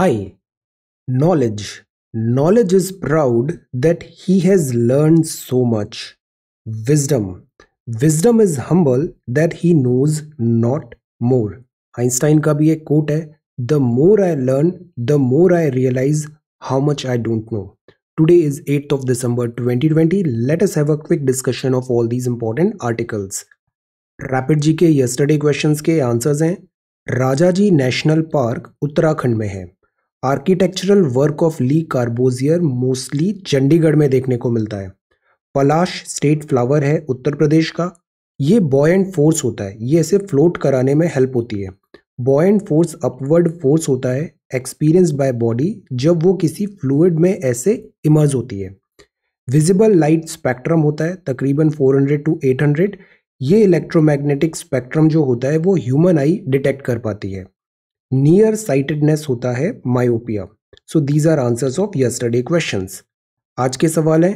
High. Knowledge Knowledge is proud that he has learned so much. Wisdom Wisdom is humble that he knows not more. Einstein का भी एक quote है the more I learn the more I realise how much I don't know today is 8th of December 2020 let us have a quick discussion of all these important articles rapid G K yesterday question के answers हैं Rajaji national park Uttarakhand में है architectural work of Le Corbusier mostly Chandigarh में देखने को मिलता है पलाश state flower है उत्तर प्रदेश का ये बॉय एंड फोर्स होता है ये इसे फ्लोट कराने में हेल्प होती है buoyant force upward force होता है एक्सपीरियंस बाय बॉडी जब वो किसी फ्लूड में ऐसे इमर्ज होती है विजिबल लाइट स्पेक्ट्रम होता है तकरीबन 400 टू 800 ये इलेक्ट्रोमैग्नेटिक स्पेक्ट्रम जो होता है वो ह्यूमन आई डिटेक्ट कर पाती है नियर साइटेडनेस होता है myopia so these are answers of yesterday questions आज के सवाल है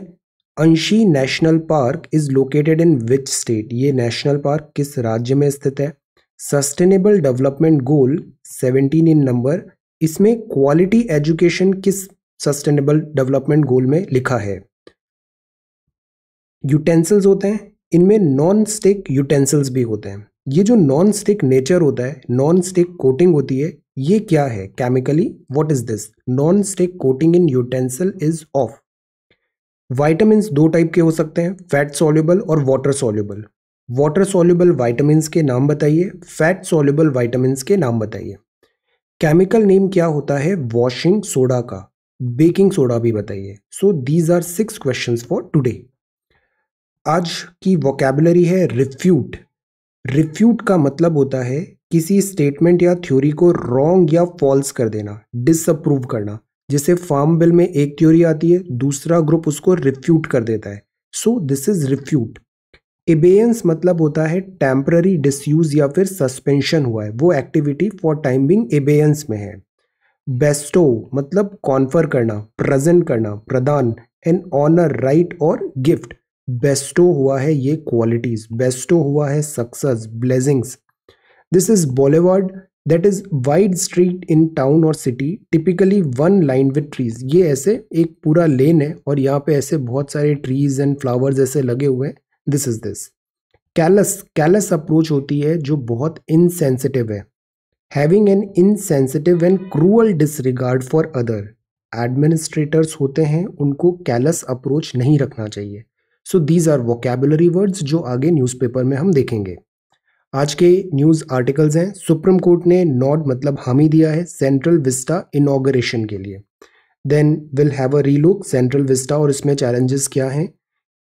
Anshi national park is located in which state ये नेशनल पार्क किस राज्य में स्थित है sustainable development goal 17 in number इसमें क्वालिटी एजुकेशन किस सस्टेनेबल डेवलपमेंट गोल में लिखा है यूटेंसिल्स होते हैं इनमें नॉन स्टिक यूटेंसिल्स भी होते हैं ये जो नॉन स्टिक नेचर होता है नॉन स्टिक कोटिंग होती है ये क्या है chemically what is this non stick coating in utensil is of vitamin दो टाइप के हो सकते हैं फैट सोल्यूबल और water soluble water soluble vitamin के नाम बताइए फैट सोल्यूबल वाइटामिन के नाम बताइए केमिकल नेम क्या होता है वॉशिंग सोडा का बेकिंग सोडा भी बताइए so these are six question for today आज की वोकेबलरी है रिफ्यूट रिफ्यूट का मतलब होता है किसी स्टेटमेंट या थ्योरी को रॉन्ग या फॉल्स कर देना डिसअप्रूव करना जैसे फार्म बिल में एक थ्योरी आती है दूसरा ग्रुप उसको रिफ्यूट कर देता है so this is refute abeyance मतलब होता है टेम्प्ररी डिसयूज या फिर सस्पेंशन हुआ है वो एक्टिविटी फॉर टाइमिंग एबेयंस में है बेस्टो मतलब कॉन्फर करना प्रेजेंट करना प्रदान एन ऑनर राइट और गिफ्ट बेस्टो हुआ है ये क्वालिटीज बेस्टो हुआ है success blessings this is boulevard that is wide street in town और city typically one line with trees ये ऐसे एक पूरा लेन है और यहाँ पे ऐसे बहुत सारे ट्रीज एंड फ्लावर्स ऐसे लगे हुए हैं this is this callous callous approach होती है जो बहुत इनसेंसिटिव है having an insensitive and cruel disregard for other administrators होते हैं उनको कैलस अप्रोच नहीं रखना चाहिए so these are vocabulary words जो आगे न्यूज़पेपर में हम देखेंगे आज के न्यूज़ आर्टिकल्स हैं सुप्रीम कोर्ट ने नॉड मतलब हामी दिया है सेंट्रल विस्टा इनाग्रेशन के लिए then will have a relook Central Vista और इसमें चैलेंजेस क्या हैं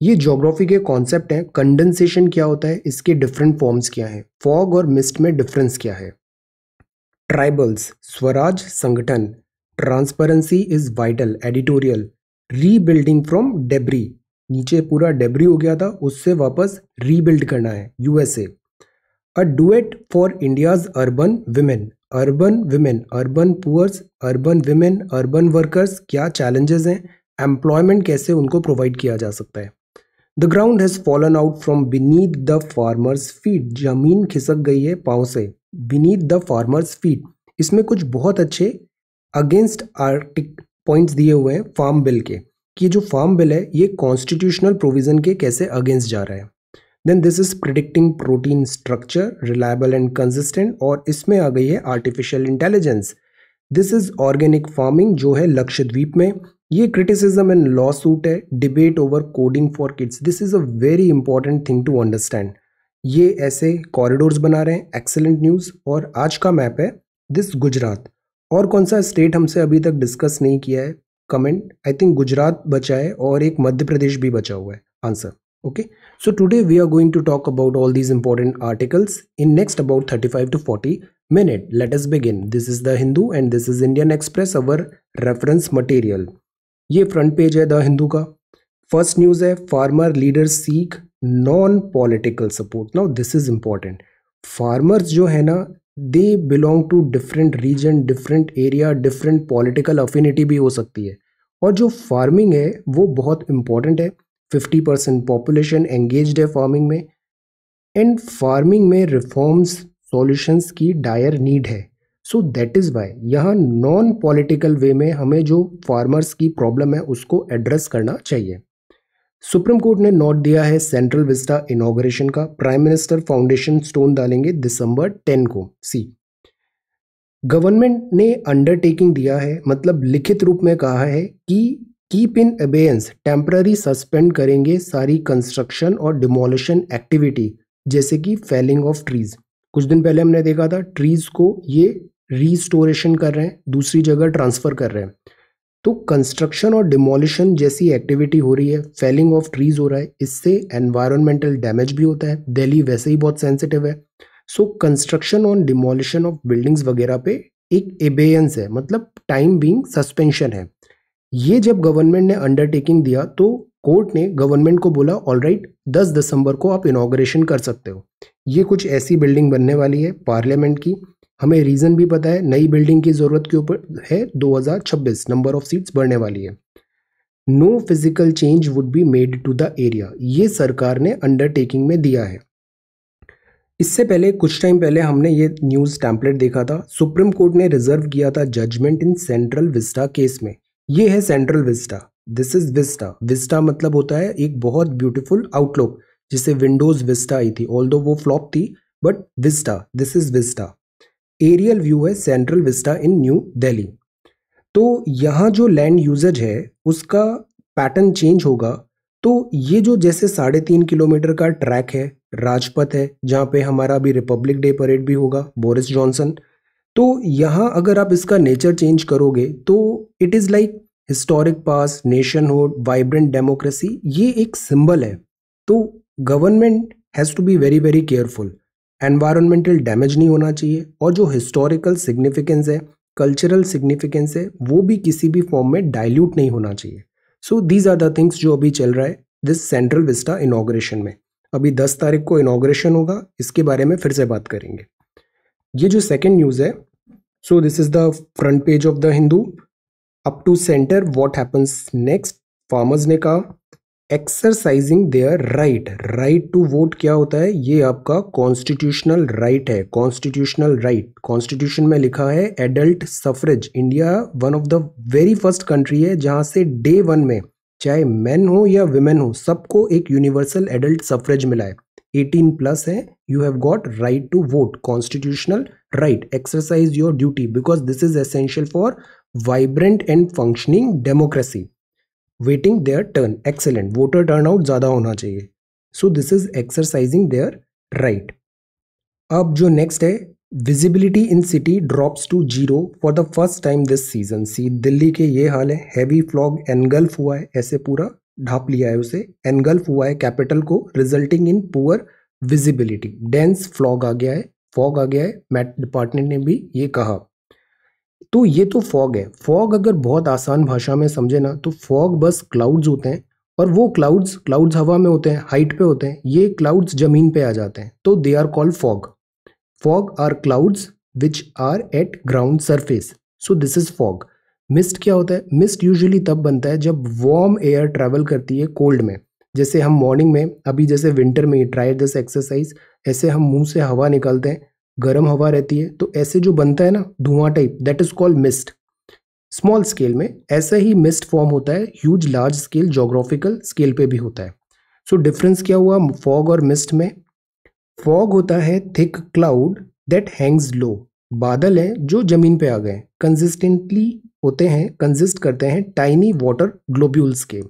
ये जोग्राफी के कॉन्सेप्ट हैं कंडेंसेशन क्या होता है इसके डिफरेंट फॉर्म्स क्या हैं फॉग और मिस्ट में डिफरेंस क्या है tribals Swaraj Sangathan transparency is vital editorial rebuilding from debris नीचे पूरा डेबरी हो गया था उससे वापस रीबिल्ड करना है USA a duet for India's urban women urban women urban poors urban women urban workers क्या चैलेंजेस हैं एम्प्लॉयमेंट कैसे उनको प्रोवाइड किया जा सकता है the ground has fallen out from beneath the farmers feet जमीन खिसक गई है पाँव से बीनीथ द फार्मर्स फीट इसमें कुछ बहुत अच्छे अगेंस्ट आर्टिक पॉइंट्स दिए हुए हैं फार्म बिल के कि जो फार्म बिल है ये कॉन्स्टिट्यूशनल प्रोविजन के कैसे अगेंस्ट जा रहा है then this is predicting protein structure reliable and consistent और इसमें आ गई है artificial intelligence this is organic farming जो है लक्षद्वीप में ये क्रिटिसिज्म एंड लॉ सूट है debate over coding for kids this is a very important thing to understand ये ऐसे कॉरिडोर्स बना रहे हैं एक्सेलेंट न्यूज़ और आज का मैप है दिस गुजरात और कौन सा स्टेट हमसे अभी तक डिस्कस नहीं किया है कमेंट आई थिंक गुजरात बचा है और एक मध्य प्रदेश भी बचा हुआ है answer okay so today we are going to talk about all these important articles in next about thirty five to forty minute let's begin this is the Hindu and this is Indian Express our reference material ये front page है the Hindu का first news है farmer leader seek non political support now this is important farmers जो है ना they belong to different reason different area different political affinity भी हो सकती है और जो फार्मिंग है वो बहुत इम्पॉर्टेंट है फिफ्टी परसेंट पॉपुलेशन एंगेज है फार्मिंग में एंड फार्मिंग में रिफॉर्म्स सॉल्यूशंस की डायर नीड है सो दैट इज़ वाई यहाँ नॉन पॉलिटिकल वे में हमें जो फार्मर्स की प्रॉब्लम है उसको एड्रेस करना चाहिए सुप्रीम कोर्ट ने नोट दिया है सेंट्रल विस्टा इनोग्रेशन का प्राइम मिनिस्टर फाउंडेशन स्टोन डालेंगे दिसंबर 10 को सी गवर्नमेंट ने अंडरटेकिंग दिया है मतलब लिखित रूप में कहा है कि keep in abeyance temporary suspend करेंगे सारी कंस्ट्रक्शन और डिमोलिशन एक्टिविटी जैसे कि फेलिंग ऑफ ट्रीज कुछ दिन पहले हमने देखा था ट्रीज को ये रीस्टोरेशन कर रहे हैं दूसरी जगह ट्रांसफर कर रहे हैं तो कंस्ट्रक्शन और डिमोलिशन जैसी एक्टिविटी हो रही है फेलिंग ऑफ ट्रीज हो रहा है इससे एनवायरमेंटल डैमेज भी होता है दिल्ली वैसे ही बहुत सेंसिटिव है सो कंस्ट्रक्शन और डिमोलिशन ऑफ बिल्डिंग्स वगैरह पे एक एबेयंस है मतलब टाइम बींग सस्पेंशन है ये जब गवर्नमेंट ने अंडरटेकिंग दिया तो कोर्ट ने गवर्नमेंट को बोला ऑल राइट दस दिसंबर को आप इनाग्रेशन कर सकते हो ये कुछ ऐसी बिल्डिंग बनने वाली है पार्लियामेंट की हमें रीज़न भी पता है नई बिल्डिंग की ज़रूरत के ऊपर है 2026 नंबर ऑफ सीट्स बढ़ने वाली है no physical change would be made to the area ये सरकार ने अंडरटेकिंग में दिया है इससे पहले कुछ टाइम पहले हमने ये न्यूज़ टैंपलेट देखा था सुप्रीम कोर्ट ने रिजर्व किया था judgement in Central Vista case में ये है Central Vista this is vista vista मतलब होता है एक बहुत ब्यूटीफुल आउटलुक जिसे विंडोज़ विस्टा आई थी ऑल वो फ्लॉप थी but vista this is vista aerial view है Central Vista in New Delhi तो यहाँ जो लैंड यूजेज है उसका पैटर्न चेंज होगा तो ये जो जैसे साढ़े तीन किलोमीटर का ट्रैक है राजपथ है जहाँ पे हमारा अभी रिपब्लिक डे परेड भी होगा बोरिस जॉनसन तो यहाँ अगर आप इसका नेचर चेंज करोगे तो it is like historic past nationhood vibrant democracy ये एक सिंबल है तो government has to be very very careful environmental damage नहीं होना चाहिए और जो हिस्टोरिकल सिग्निफिकेंस है कल्चरल सिग्निफिकेंस है वो भी किसी भी फॉर्म में डाइल्यूट नहीं होना चाहिए so these are the things जो अभी चल रहा है दिस सेंट्रल विस्टा इनाग्रेशन में अभी 10 तारीख को इनाग्रेशन होगा इसके बारे में फिर से बात करेंगे ये जो सेकेंड न्यूज़ है so this is the front page of the Hindu up to centre what happens next farmers ने कहा exercising their right right to vote क्या होता है ये आपका कॉन्स्टिट्यूशनल राइट right है कॉन्स्टिट्यूशनल राइट कॉन्स्टिट्यूशन में लिखा है adult suffrage India one of the very first country है जहाँ से डे वन में चाहे मैन हो या वुमेन हो सबको एक यूनिवर्सल एडल्ट सफरेज मिला है एटीन प्लस है you have got right to vote constitutional right exercise your duty because this is essential for vibrant and functioning democracy waiting their turn excellent voter turnout ज़्यादा होना चाहिए so this is exercising their right अब जो next है visibility in city drops to zero for the first time this season see Delhi के ये हाल है heavy flog engulf हुआ है ऐसे पूरा ढाप लिया है उसे एनगल्फ हुआ है कैपिटल को resulting in poor visibility dense fog आ गया है फॉग आ गया है मैट डिपार्टमेंट ने भी ये कहा तो ये तो फॉग है फॉग अगर बहुत आसान भाषा में समझे ना तो फॉग बस क्लाउड्स होते हैं और वो क्लाउड्स क्लाउड्स हवा में होते हैं हाइट पे होते हैं ये क्लाउड्स जमीन पे आ जाते हैं तो they are called fog fog are clouds which are at ground surface so this is fog mist क्या होता है मिस्ट यूजली तब बनता है जब वार्म एयर ट्रेवल करती है कोल्ड में जैसे हम मॉर्निंग में अभी जैसे विंटर में ट्राई दिस एक्सरसाइज ऐसे हम मुंह से हवा निकालते हैं गर्म हवा रहती है तो ऐसे जो बनता है ना धुआं type that is called mist small scale में ऐसा ही मिस्ट फॉर्म होता है huge large scale geographical scale पे भी होता है सो so, डिफरेंस क्या हुआ फॉग और मिस्ट में फॉग होता है thick cloud that hangs low बादल हैं जो जमीन पे आ गए कंसिस्टेंटली होते हैं कंसिस्ट करते हैं टाइनी वाटर ग्लोब्यूल्स के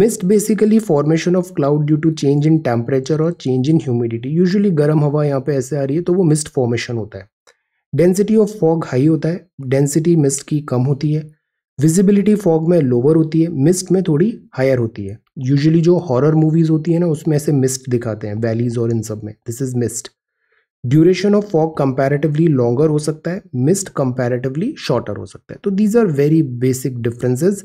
mist basically formation of cloud due to change in temperature और चेंज इन ह्यूमिडिटी यूजुअली गर्म हवा यहाँ पे ऐसे आ रही है तो वो मिस्ट फॉर्मेशन होता है डेंसिटी ऑफ फॉग हाई होता है डेंसिटी मिस्ट की कम होती है विजिबिलिटी फॉग में लोअर होती है मिस्ट में थोड़ी हायर होती है यूजली जो हॉरर मूवीज होती है ना उसमें ऐसे मिस्ट दिखाते हैं वैलीज और इन सब में this is mist duration of fog comparatively longer हो सकता है मिस्ट कंपेरेटिवली शॉर्टर हो सकता है तो these are very basic differences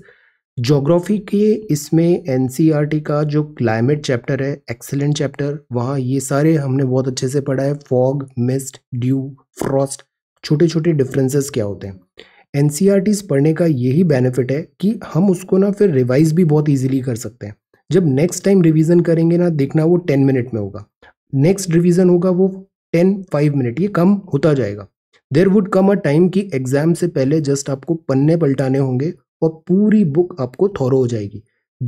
geography के इसमें एन e का जो क्लाइमेट चैप्टर है एक्सेलेंट चैप्टर वहाँ ये सारे हमने बहुत अच्छे से पढ़ा है फॉग मिस्ट ड्यू फ्रॉस्ट छोटे छोटे डिफरेंसेस क्या होते हैं एन e पढ़ने का यही बेनिफिट है कि हम उसको ना फिर रिवाइज भी बहुत ईजिली कर सकते हैं जब नेक्स्ट टाइम रिविज़न करेंगे ना देखना वो टेन मिनट में होगा नेक्स्ट रिविज़न होगा वो टेन फाइव मिनट ये कम होता जाएगा there would come a time कि एग्ज़ाम से पहले जस्ट आपको पन्ने पलटाने होंगे और पूरी बुक आपको थोरो हो जाएगी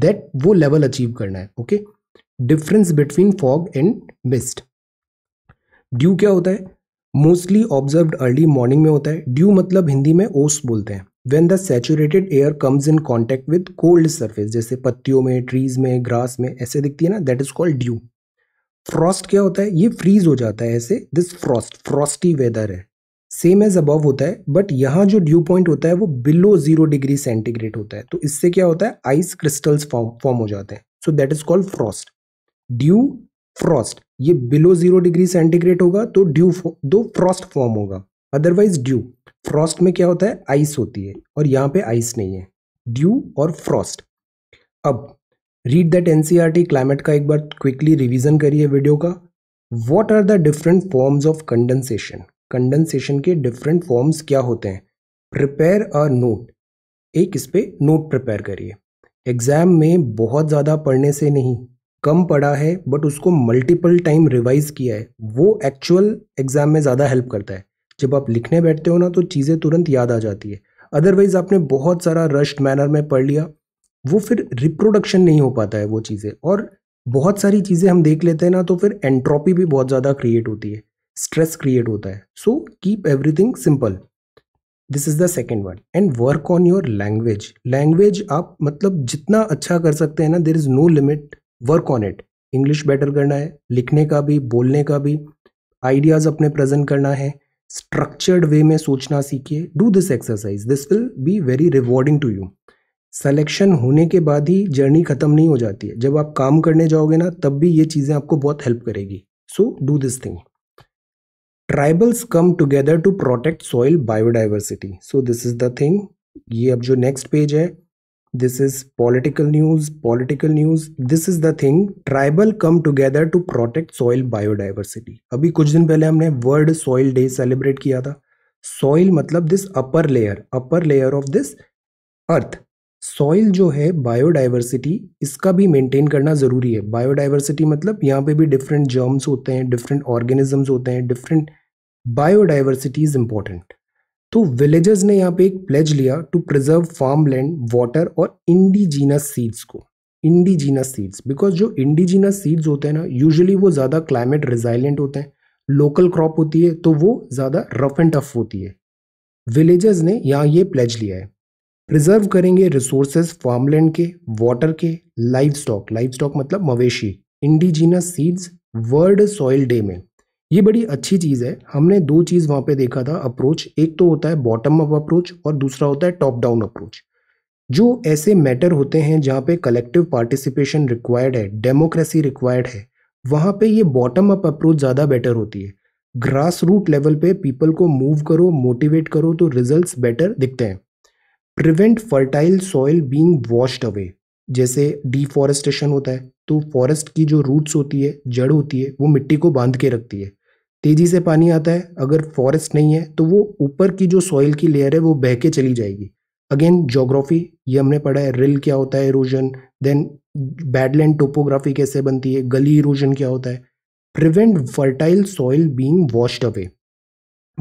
दैट वो लेवल अचीव करना है okay difference between fog and mist dew क्या होता है मोस्टली ऑब्जर्व अर्ली मॉर्निंग में होता है ड्यू मतलब हिंदी में ओस बोलते हैं when the saturated air comes in contact with cold surface जैसे पत्तियों में ट्रीज में ग्रास में ऐसे दिखती है ना that is called dew frost क्या होता है ये फ्रीज हो जाता है ऐसे दिस फ्रॉस्ट फ्रॉस्टी वेदर है सेम एज अबव होता है बट यहाँ जो ड्यू पॉइंट होता है वो बिलो जीरो डिग्री सेंटीग्रेड होता है तो इससे क्या होता है आइस क्रिस्टल्स फॉर्म हो जाते हैं so that is called frost dew frost ये बिलो जीरो डिग्री सेंटीग्रेड होगा तो ड्यू दो फ्रॉस्ट फॉर्म होगा अदरवाइज ड्यू फ्रॉस्ट में क्या होता है आइस होती है और यहाँ पे आइस नहीं है ड्यू और फ्रॉस्ट अब रीड दैट एनसीआरटी क्लाइमेट का एक बार क्विकली रिविजन करिए वीडियो का what are the different forms of condensation condensation के डिफरेंट फॉर्म्स क्या होते हैं प्रिपेयर अ नोट एक इस पर नोट प्रिपेयर करिए एग्ज़ाम में बहुत ज़्यादा पढ़ने से नहीं कम पढ़ा है बट उसको मल्टीपल टाइम रिवाइज किया है वो एक्चुअल एग्ज़ाम में ज़्यादा हेल्प करता है जब आप लिखने बैठते हो ना तो चीज़ें तुरंत याद आ जाती है अदरवाइज़ आपने बहुत सारा रश्ड मैनर में पढ़ लिया वो फिर रिप्रोडक्शन नहीं हो पाता है वो चीज़ें और बहुत सारी चीज़ें हम देख लेते हैं ना तो फिर एंट्रोपी भी बहुत ज़्यादा क्रिएट होती है स्ट्रेस क्रिएट होता है so keep everything simple this is the second one and work on your language language आप मतलब जितना अच्छा कर सकते हैं ना there is no limit work on it English better करना है लिखने का भी बोलने का भी आइडियाज़ अपने प्रेजेंट करना है स्ट्रक्चर्ड वे में सोचना सीखिए do this exercise this will be very rewarding to you selection होने के बाद ही जर्नी ख़त्म नहीं हो जाती है जब आप काम करने जाओगे ना तब भी ये चीज़ें आपको बहुत हेल्प करेगी so do this thing tribals come together to protect soil biodiversity so this is the thing ये अब जो नेक्स्ट पेज है this is political news political news this is the thing tribal come together to protect soil biodiversity अभी कुछ दिन पहले हमने world soil day celebrate किया था सॉइल मतलब this upper layer upper layer of this earth soil जो है बायोडाइवर्सिटी इसका भी मेंटेन करना ज़रूरी है बायोडाइवर्सिटी मतलब यहाँ पे भी डिफरेंट जर्म्स होते हैं डिफरेंट ऑर्गेनिजम्स होते हैं डिफरेंट बायोडाइवर्सिटी इज इंपॉर्टेंट तो विलेजर्स ने यहाँ पे एक प्लेज लिया to preserve farm land water और इंडिजीनस सीड्स को इंडिजीनस सीड्स बिकॉज जो इंडिजीनस सीड्स होते हैं ना यूजुअली वो ज़्यादा क्लाइमेट रिजाइलेंट होते हैं लोकल क्रॉप होती है तो वो ज़्यादा रफ एंड टफ होती है विलेजर्स ने यहाँ ये प्लेज लिया है प्रिजर्व करेंगे रिसोर्सेज फार्मलैंड के वाटर के लाइव स्टॉक लाइव स्टॉक मतलब मवेशी indigenous seeds world soil day में ये बड़ी अच्छी चीज़ है हमने दो चीज़ वहाँ पे देखा था अप्रोच एक तो होता है बॉटम अप अप्रोच और दूसरा होता है टॉप डाउन अप्रोच जो ऐसे मैटर होते हैं जहाँ पे कलेक्टिव पार्टिसिपेशन रिक्वायर्ड है डेमोक्रेसी रिक्वायर्ड है वहाँ पे ये बॉटम अप अप्रोच ज़्यादा बेटर होती है ग्रास रूट लेवल पे पीपल को मूव करो मोटिवेट करो तो रिजल्ट्स बेटर दिखते हैं prevent fertile soil being washed away जैसे डिफॉरेस्टेशन होता है तो फॉरेस्ट की जो रूट्स होती है जड़ होती है वो मिट्टी को बांध के रखती है तेज़ी से पानी आता है अगर फॉरेस्ट नहीं है तो वो ऊपर की जो सॉइल की लेयर है वो बह के चली जाएगी अगेन जोग्राफी ये हमने पढ़ा है रिल क्या होता है इरोजन देन बैडलैंड टोपोग्राफी कैसे बनती है गली इरोजन क्या होता है prevent fertile soil being washed away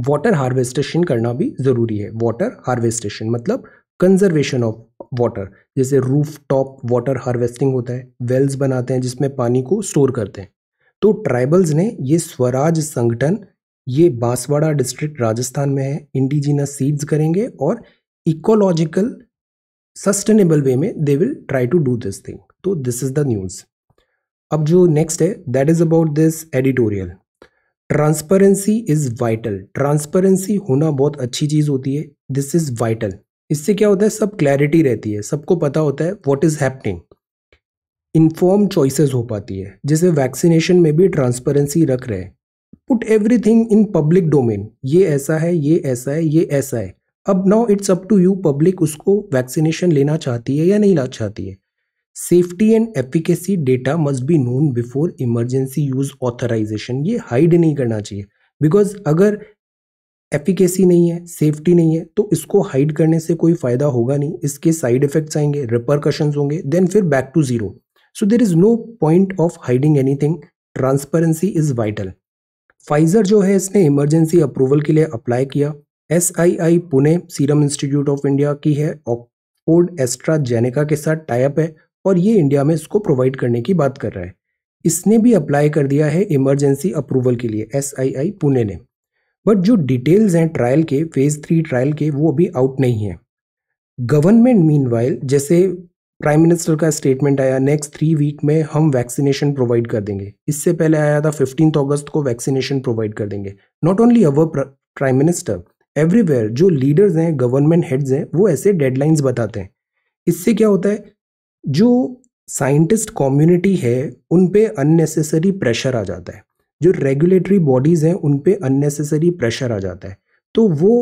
water harvestation करना भी ज़रूरी है वाटर हार्वेस्टेशन मतलब कंजर्वेशन ऑफ वाटर जैसे रूफ टॉप वाटर हार्वेस्टिंग होता है वेल्स बनाते हैं जिसमें पानी को स्टोर करते हैं तो ट्राइबल्स ने ये स्वराज संगठन ये बांसवाड़ा डिस्ट्रिक्ट राजस्थान में है इंडिजिनस सीड्स करेंगे और इकोलॉजिकल सस्टेनेबल वे में they will try to do this thing तो दिस इज द न्यूज़ अब जो नेक्स्ट है that is about this editorial transparency is vital transparency होना बहुत अच्छी चीज़ होती है दिस इज वाइटल इससे क्या होता है सब क्लैरिटी रहती है सबको पता होता है what is happening inform choices हो पाती है जैसे वैक्सीनेशन में भी ट्रांसपेरेंसी रख रहे हैं put everything in public domain ये ऐसा है ये ऐसा है ये ऐसा है अब now it's up to you public उसको वैक्सीनेशन लेना चाहती है या नहीं ला चाहती है safety and efficacy data must be known before emergency use authorization ये हाइड नहीं करना चाहिए बिकॉज अगर एफिकेसी नहीं है सेफ्टी नहीं है तो इसको हाइड करने से कोई फ़ायदा होगा नहीं इसके साइड इफेक्ट्स आएंगे रिपरकशंस होंगे देन फिर back to zero So there is no point of hiding anything. Transparency is vital Pfizer जो है इसने इमरजेंसी अप्रूवल के लिए अप्लाई किया एस Pune serum institute of India की है ऑक्सफोर्ड एस्ट्राजेनेका के साथ टाइप है और ये इंडिया में इसको प्रोवाइड करने की बात कर रहा है इसने भी अप्लाई कर दिया है इमरजेंसी अप्रूवल के लिए एस पुणे ने बट जो डिटेल्स हैं ट्रायल के फेज़ थ्री ट्रायल के वो अभी आउट नहीं है गवर्नमेंट मीन जैसे प्राइम मिनिस्टर का स्टेटमेंट आया नेक्स्ट थ्री वीक में हम वैक्सीनेशन प्रोवाइड कर देंगे इससे पहले आया था फिफ्टीन अगस्त को वैक्सीनेशन प्रोवाइड कर देंगे not only our prime minister everywhere जो लीडर्स हैं गवर्नमेंट हेड्स हैं वो ऐसे डेडलाइंस बताते हैं इससे क्या होता है जो साइंटिस्ट कम्युनिटी है उन पे अननेसेसरी प्रेशर आ जाता है जो रेगुलेटरी बॉडीज़ हैं उन पे अननेसेसरी प्रेशर आ जाता है तो वो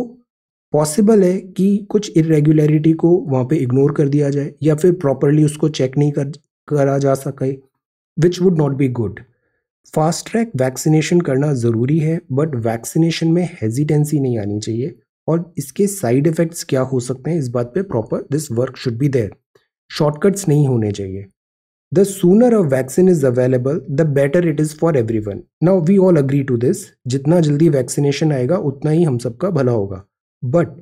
पॉसिबल है कि कुछ इरेगुलरिटी को वहाँ पे इग्नोर कर दिया जाए या फिर प्रॉपरली उसको चेक नहीं कर करा जा सके which would not be good fast track vaccination करना ज़रूरी है बट वैक्सीनेशन में हेजिटेंसी नहीं आनी चाहिए और इसके साइड इफ़ेक्ट्स क्या हो सकते हैं इस बात पे proper this work should be there shortcuts नहीं होने चाहिए the sooner a vaccine is available the better it is for everyone now we all agree to this जितना जल्दी वैक्सीनेशन आएगा उतना ही हम सबका भला होगा But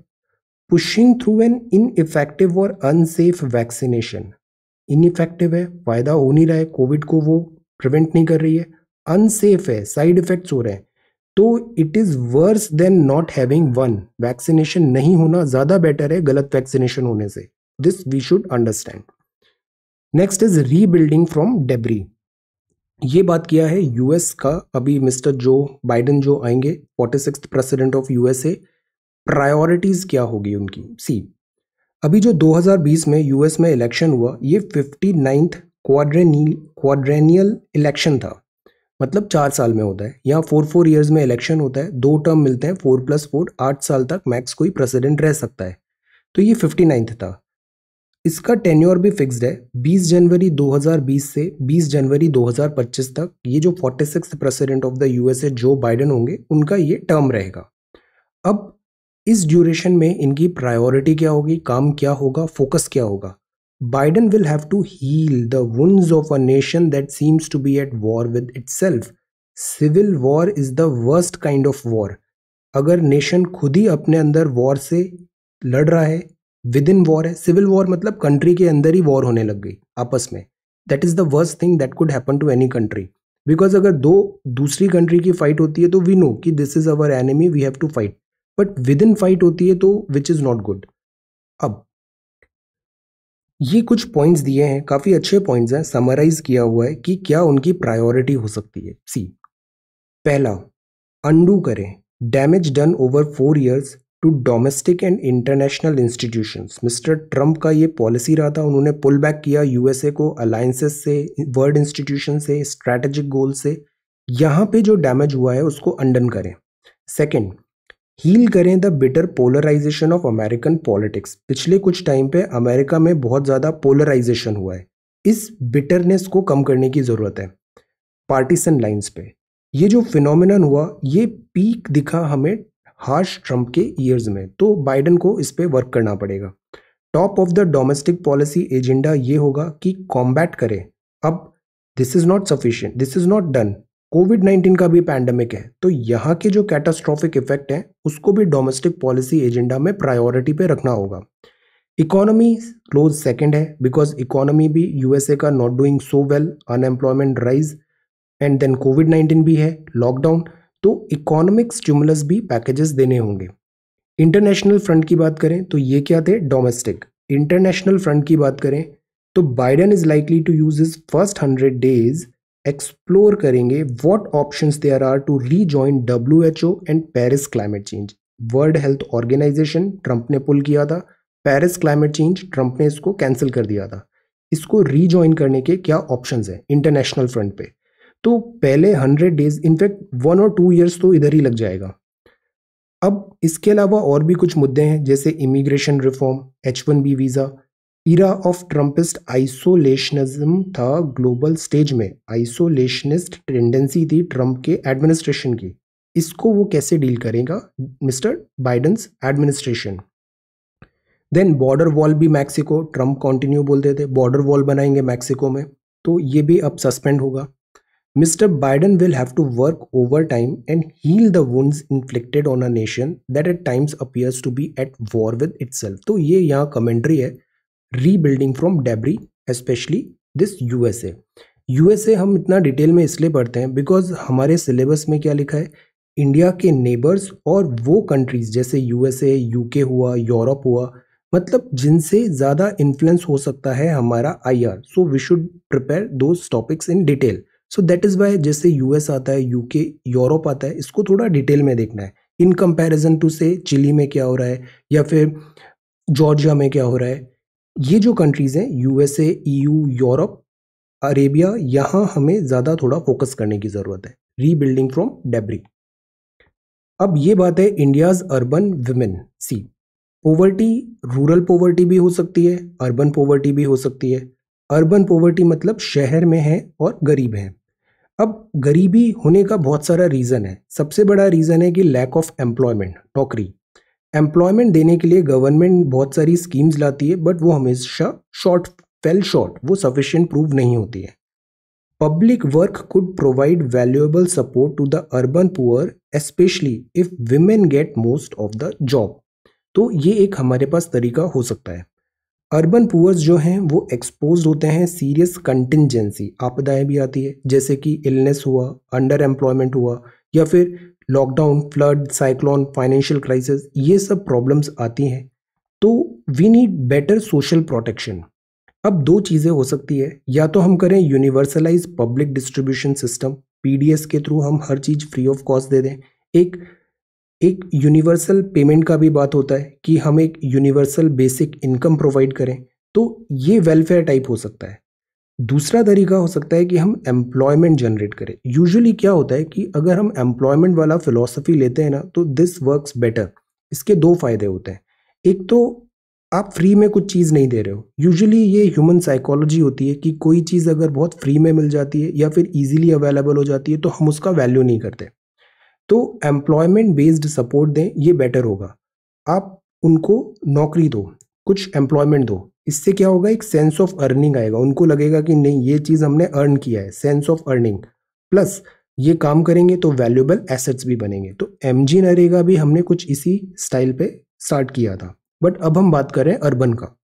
pushing through an effective और अनसेफ वैक्सीनेशन इनइफेक्टिव है फायदा हो नहीं रहा है कोविड को वो प्रिवेंट नहीं कर रही है अनसेफ है साइड इफेक्ट्स हो रहे हैं तो it is worse than not having one vaccination नहीं होना ज़्यादा बेटर है गलत वैक्सीनेशन होने से this we should understand next is rebuilding from debris ये बात किया है यूएस का अभी मिस्टर जो बाइडन जो आएंगे forty six president of USA priorities क्या होगी उनकी सी अभी जो 2020 में यूएस में इलेक्शन हुआ ये फिफ्टी नाइन्थ क्वाड्रेनियल इलेक्शन था मतलब चार साल में होता है यहाँ फोर फोर ईयर्स में इलेक्शन होता है दो टर्म मिलते हैं फोर प्लस फोर आठ साल तक मैक्स कोई प्रेसिडेंट रह सकता है तो ये फिफ्टी नाइन्थ था इसका टेन्योर भी फिक्स्ड है 20 जनवरी 2020 से 20 जनवरी 2025 तक ये जो forty six president of the USA Joe Biden होंगे उनका ये टर्म रहेगा अब इस ड्यूरेशन में इनकी प्रायोरिटी क्या होगी काम क्या होगा फोकस क्या होगा Biden will have to heal the of a nation that seems to be at war with with itself. Civil war is the worst kind of war अगर नेशन खुद ही अपने अंदर वॉर से लड़ रहा है विद इन वॉर है सिविल वॉर मतलब कंट्री के अंदर ही वॉर होने लग गई आपस में that is the worst thing that could happen to any country because अगर दो दूसरी कंट्री की फाइट होती है तो वी नो कि this is our enemy we have to fight but within fight होती है तो विच इज़ नॉट गुड अब ये कुछ पॉइंट्स दिए हैं काफ़ी अच्छे पॉइंट्स हैं समराइज किया हुआ है कि क्या उनकी प्रायोरिटी हो सकती है सी पहला अंडू करें damage done over four years to domestic and international institutions Mister Trump का ये पॉलिसी रहा था उन्होंने पुल बैक किया यूएसए को अलायंसेस से वर्ल्ड इंस्टीट्यूशन से स्ट्रैटेजिक गोल से यहाँ पे जो डैमेज हुआ है उसको अंडन करें सेकेंड हील करें the bitter polarization of American politics पिछले कुछ टाइम पे अमेरिका में बहुत ज़्यादा पोलराइजेशन हुआ है इस बिटरनेस को कम करने की ज़रूरत है पार्टीसन लाइंस पे ये जो फिनोमिन हुआ ये पीक दिखा हमें हार्श ट्रंप के ईयर्स में तो बाइडन को इस पर वर्क करना पड़ेगा top of the domestic policy agenda ये होगा कि कॉम्बैट करें अब this is not sufficient this is not done Covid nineteen का भी पैंडमिक है तो यहाँ के जो कैटास्ट्रॉफिक इफेक्ट हैं उसको भी डोमेस्टिक पॉलिसी एजेंडा में प्रायोरिटी पे रखना होगा इकोनॉमी क्लोज सेकेंड है बिकॉज इकोनॉमी भी यूएसए का not doing so well unemployment rise and then Covid nineteen भी है लॉकडाउन तो इकोनॉमिक स्टिमुलस भी पैकेजेस देने होंगे इंटरनेशनल फ्रंट की बात करें तो ये क्या थे डोमेस्टिक इंटरनेशनल फ्रंट की बात करें तो Biden is likely to use his first hundred days explore करेंगे what options there are to rejoin WHO and Paris climate change world health organization Trump ने पुल किया था पेरिस क्लाइमेट चेंज ट्रंप ने इसको कैंसिल कर दिया था इसको रीजॉइन करने के क्या ऑप्शंस हैं इंटरनेशनल फ्रंट पे तो पहले हंड्रेड डेज इनफैक्ट वन और टू ईयर्स तो इधर ही लग जाएगा अब इसके अलावा और भी कुछ मुद्दे हैं जैसे immigration reform H one B visa era of Trumpist isolationism था ग्लोबल स्टेज में आइसोलेशनिस्ट टेंडेंसी थी ट्रम्प के एडमिनिस्ट्रेशन की इसको वो कैसे डील करेगा Mister Biden administration then border wall भी मैक्सिको ट्रम्प कंटिन्यू बोलते थे बॉर्डर वॉल बनाएंगे मैक्सिको में तो ये भी अब सस्पेंड होगा Mister Biden will have to work overtime and heal the wounds inflicted on a nation that at times appears to be at war with self तो ये यहाँ कमेंट्री है rebuilding from debris especially this USA USA हम इतना detail में इसलिए पढ़ते हैं बिकॉज हमारे सिलेबस में क्या लिखा है इंडिया के नेबर्स और वो कंट्रीज जैसे यूएसए यूके हुआ यूरोप हुआ मतलब जिनसे ज़्यादा इन्फ्लुएंस हो सकता है हमारा IR so we should prepare those topics in detail so that is why जैसे यूएस आता है यूके यूरोप आता है इसको थोड़ा डिटेल में देखना है इन कंपैरिजन टू से चिली में क्या हो रहा है या फिर जॉर्जिया में क्या हो रहा है ये जो कंट्रीज़ हैं यूएसए ईयू यूरोप अरेबिया यहाँ हमें ज़्यादा थोड़ा फोकस करने की ज़रूरत है रीबिल्डिंग फ्रॉम डेबरी अब ये बात है India's urban women see poverty rural poverty भी हो सकती है अर्बन पोवर्टी भी हो सकती है अर्बन पोवर्टी मतलब शहर में है और गरीब हैं अब गरीबी होने का बहुत सारा रीज़न है सबसे बड़ा रीज़न है कि लैक ऑफ एम्प्लॉयमेंट नौकरी एम्प्लॉयमेंट देने के लिए गवर्नमेंट बहुत सारी स्कीम्स लाती है बट वो हमेशा शॉर्ट फेल शॉर्ट वो सफिशियंट प्रूव नहीं होती है public work could provide valuable support to the urban poor especially if women get most of the job तो ये एक हमारे पास तरीका हो सकता है अर्बन पुअर्स जो हैं वो एक्सपोज होते हैं सीरियस कंटिजेंसी आपदाएं भी आती है जैसे कि इलनेस हुआ अंडर एम्प्लॉयमेंट हुआ या फिर lockdown flood cyclone financial crisis ये सब प्रॉब्लम्स आती हैं तो we need better social protection अब दो चीज़ें हो सकती है या तो हम करें universalize public distribution system PDS के थ्रू हम हर चीज़ फ्री ऑफ कॉस्ट दे दें एक एक यूनिवर्सल पेमेंट का भी बात होता है कि हम एक यूनिवर्सल बेसिक इनकम प्रोवाइड करें तो ये वेलफेयर टाइप हो सकता है दूसरा तरीका हो सकता है कि हम एम्प्लॉयमेंट जनरेट करें यूजुअली क्या होता है कि अगर हम एम्प्लॉयमेंट वाला फिलोसफी लेते हैं ना तो दिस वर्क्स बेटर इसके दो फायदे होते हैं एक तो आप फ्री में कुछ चीज़ नहीं दे रहे हो यूजुअली ये ह्यूमन साइकोलॉजी होती है कि कोई चीज़ अगर बहुत फ्री में मिल जाती है या फिर ईजिली अवेलेबल हो जाती है तो हम उसका वैल्यू नहीं करते तो एम्प्लॉयमेंट बेस्ड सपोर्ट दें ये बेटर होगा आप उनको नौकरी दो कुछ एम्प्लॉयमेंट दो इससे क्या होगा एक सेंस ऑफ अर्निंग आएगा उनको लगेगा कि नहीं ये चीज़ हमने अर्न किया है सेंस ऑफ अर्निंग प्लस ये काम करेंगे तो वैल्यूबल एसेट्स भी बनेंगे तो एम जी नरेगा भी हमने कुछ इसी स्टाइल पे स्टार्ट किया था बट अब हम बात करें अर्बन का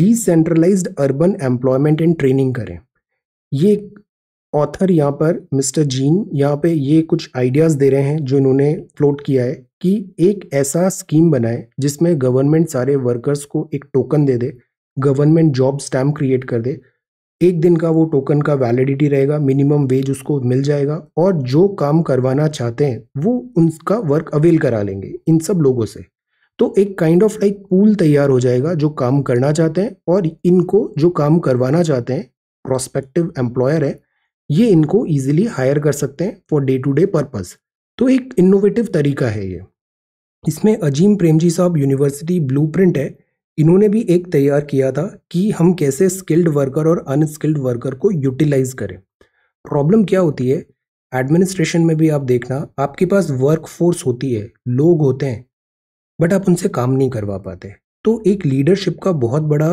decentralized urban employment and training करें ये ऑथर यहाँ पर मिस्टर जीन यहाँ पे ये कुछ आइडियाज़ दे रहे हैं जो इन्होंने फ्लोट किया है कि एक ऐसा स्कीम बनाए जिसमें गवर्नमेंट सारे वर्कर्स को एक टोकन दे दे गवर्नमेंट जॉब स्टैम्प क्रिएट कर दे एक दिन का वो टोकन का वैलिडिटी रहेगा मिनिमम वेज उसको मिल जाएगा और जो काम करवाना चाहते हैं वो उनका वर्क अवेल करा लेंगे इन सब लोगों से तो एक काइंड ऑफ लाइक पूल तैयार हो जाएगा जो काम करना चाहते हैं और इनको जो काम करवाना चाहते हैं प्रोस्पेक्टिव एम्प्लॉयर है ये इनको ईजिली हायर कर सकते हैं for day to day purpose तो एक इनोवेटिव तरीका है ये इसमें अजीम प्रेमजी साहब यूनिवर्सिटी ब्लू है इन्होंने भी एक तैयार किया था कि हम कैसे स्किल्ड वर्कर और अनस्किल्ड वर्कर को यूटिलाइज करें प्रॉब्लम क्या होती है एडमिनिस्ट्रेशन में भी आप देखना आपके पास वर्क फोर्स होती है लोग होते हैं बट आप उनसे काम नहीं करवा पाते तो एक लीडरशिप का बहुत बड़ा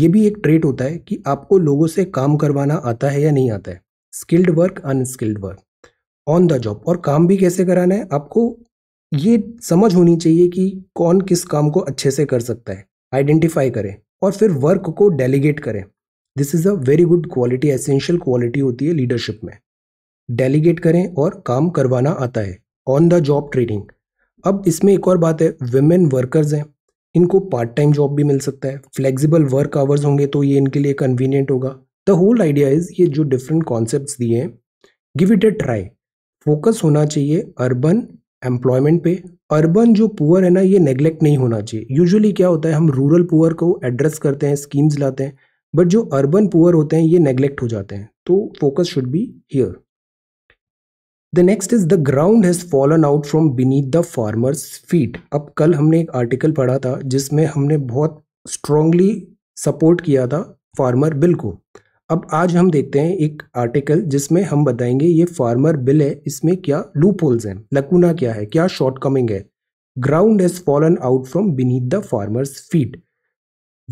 ये भी एक ट्रेट होता है कि आपको लोगों से काम करवाना आता है या नहीं आता है skilled work unskilled work on the job और काम भी कैसे कराना है आपको ये समझ होनी चाहिए कि कौन किस काम को अच्छे से कर सकता है आइडेंटिफाई करें और फिर वर्क को डेलीगेट करें this is a very good quality essential quality होती है लीडरशिप में डेलीगेट करें और काम करवाना आता है ऑन द जॉब ट्रेनिंग अब इसमें एक और बात है वेमेन वर्कर्स हैं इनको पार्ट टाइम जॉब भी मिल सकता है फ्लेक्सिबल वर्क आवर्स होंगे तो ये इनके लिए कन्वीनियंट होगा द होल आइडिया इज़ ये जो डिफरेंट कॉन्सेप्ट दिए हैं give it a try focus होना चाहिए अर्बन एम्प्लॉयमेंट पे अर्बन जो पुअर है ना ये नेग्लेक्ट नहीं होना चाहिए यूजुअली क्या होता है हम रूरल पुअर को एड्रेस करते हैं स्कीम्स लाते हैं बट जो अर्बन पुअर होते हैं ये नेग्लेक्ट हो जाते हैं तो focus should be here the next is the ground has fallen out from beneath the farmers feet अब कल हमने एक आर्टिकल पढ़ा था जिसमें हमने बहुत स्ट्रांगली सपोर्ट किया था फार्मर बिल को अब आज हम देखते हैं एक आर्टिकल जिसमें हम बताएंगे ये फार्मर बिल है इसमें क्या लूप होल्स हैं लकूना क्या है क्या शॉर्टकमिंग है ground has fallen out from beneath the farmers feet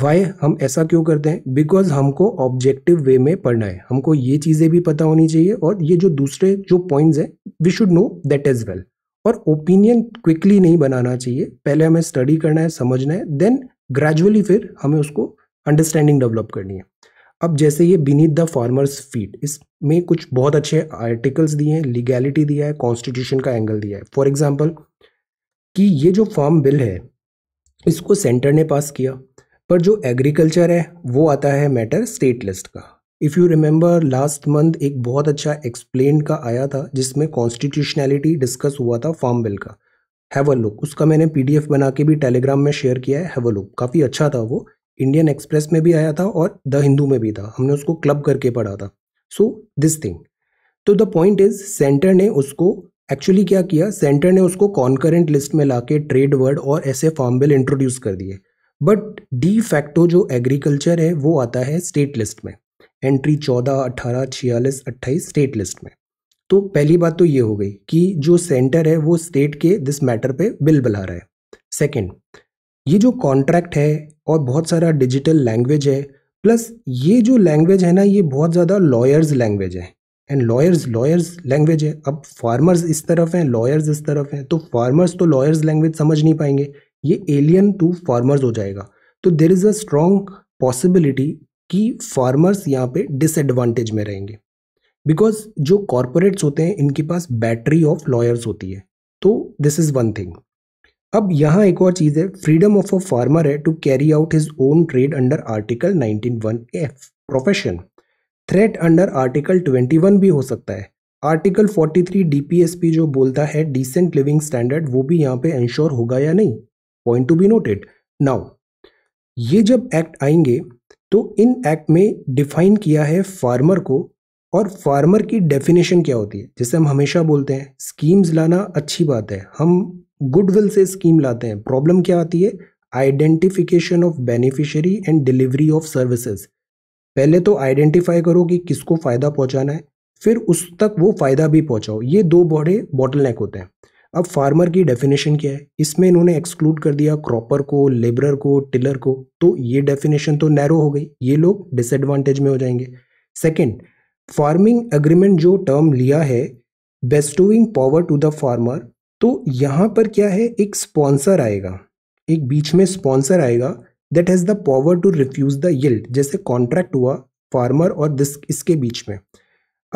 why हम ऐसा क्यों करते हैं बिकॉज हमको ऑब्जेक्टिव वे में पढ़ना है हमको ये चीज़ें भी पता होनी चाहिए और ये जो दूसरे जो पॉइंट्स हैं we should know that is well और ओपिनियन क्विकली नहीं बनाना चाहिए पहले हमें स्टडी करना है समझना है देन ग्रेजुअली फिर हमें उसको अंडरस्टैंडिंग डेवलप करनी है अब जैसे ये बीनीत द फार्मर्स फीट इसमें कुछ बहुत अच्छे आर्टिकल्स दिए हैं लीगैलिटी दिया है कॉन्स्टिट्यूशन का एंगल दिया है फॉर एग्जाम्पल कि ये जो फार्म बिल है इसको सेंटर ने पास किया पर जो एग्रीकल्चर है वो आता है मैटर स्टेट लिस्ट का if you remember last month एक बहुत अच्छा एक्सप्लेन का आया था जिसमें कॉन्स्टिट्यूशनैलिटी डिस्कस हुआ था फार्म बिल का हैव अ लुक उसका मैंने पीडीएफ बना के भी टेलीग्राम में शेयर किया है हैव अ लुक काफ़ी अच्छा था वो इंडियन एक्सप्रेस में भी आया था और द हिंदू में भी था हमने उसको क्लब करके पढ़ा था सो दिस थिंग तो द पॉइंट इज सेंटर ने उसको एक्चुअली क्या किया सेंटर ने उसको कॉन्करेंट लिस्ट में लाके ट्रेड वर्ड और ऐसे फॉर्म बिल इंट्रोड्यूस कर दिए बट डी फैक्टो जो एग्रीकल्चर है वो आता है स्टेट लिस्ट में एंट्री चौदह अट्ठारह छियालीस अट्ठाईस स्टेट लिस्ट में तो पहली बात तो ये हो गई कि जो सेंटर है वो स्टेट के दिस मैटर पे बिल बुला रहा है सेकेंड ये जो कॉन्ट्रैक्ट है और बहुत सारा डिजिटल लैंग्वेज है प्लस ये जो लैंग्वेज है ना ये बहुत ज़्यादा लॉयर्स लैंग्वेज है एंड लॉयर्स लॉयर्स लैंग्वेज है अब फार्मर्स इस तरफ हैं लॉयर्स इस तरफ हैं तो फार्मर्स तो लॉयर्स लैंग्वेज समझ नहीं पाएंगे ये एलियन टू फार्मर्स हो जाएगा तो there is a strong possibility कि फार्मर्स यहाँ पे डिसएडवांटेज में रहेंगे बिकॉज जो कॉरपोरेट्स होते हैं इनके पास बैटरी ऑफ लॉयर्स होती है तो दिस इज़ वन थिंग अब यहाँ एक और चीज़ है फ्रीडम ऑफ अ फार्मर है to carry out his own trade under article 191 F profession threat under article 21 भी हो सकता है आर्टिकल 43 डीपीएसपी जो बोलता है डिसेंट लिविंग स्टैंडर्ड वो भी यहाँ पे इंश्योर होगा या नहीं point to be noted now ये जब एक्ट आएंगे तो इन एक्ट में डिफाइन किया है फार्मर को और फार्मर की डेफिनेशन क्या होती है जैसे हम हमेशा बोलते हैं स्कीम्स लाना अच्छी बात है हम गुडविल से स्कीम लाते हैं प्रॉब्लम क्या आती है identification of beneficiary and delivery of services पहले तो आइडेंटिफाई करो कि किसको फ़ायदा पहुंचाना है फिर उस तक वो फ़ायदा भी पहुंचाओ ये दो बड़े बॉटलनेक होते हैं अब फार्मर की डेफिनेशन क्या है इसमें इन्होंने एक्सक्लूड कर दिया क्रॉपर को लेबरर को टिलर को तो ये डेफिनेशन तो नैरो हो गई ये लोग डिसएडवांटेज में हो जाएंगे सेकेंड फार्मिंग एग्रीमेंट जो टर्म लिया है bestowing power to the farmer तो यहाँ पर क्या है एक स्पॉन्सर आएगा एक बीच में स्पॉन्सर आएगा that has the power to refuse the yield जैसे कॉन्ट्रैक्ट हुआ फार्मर और दिस इसके बीच में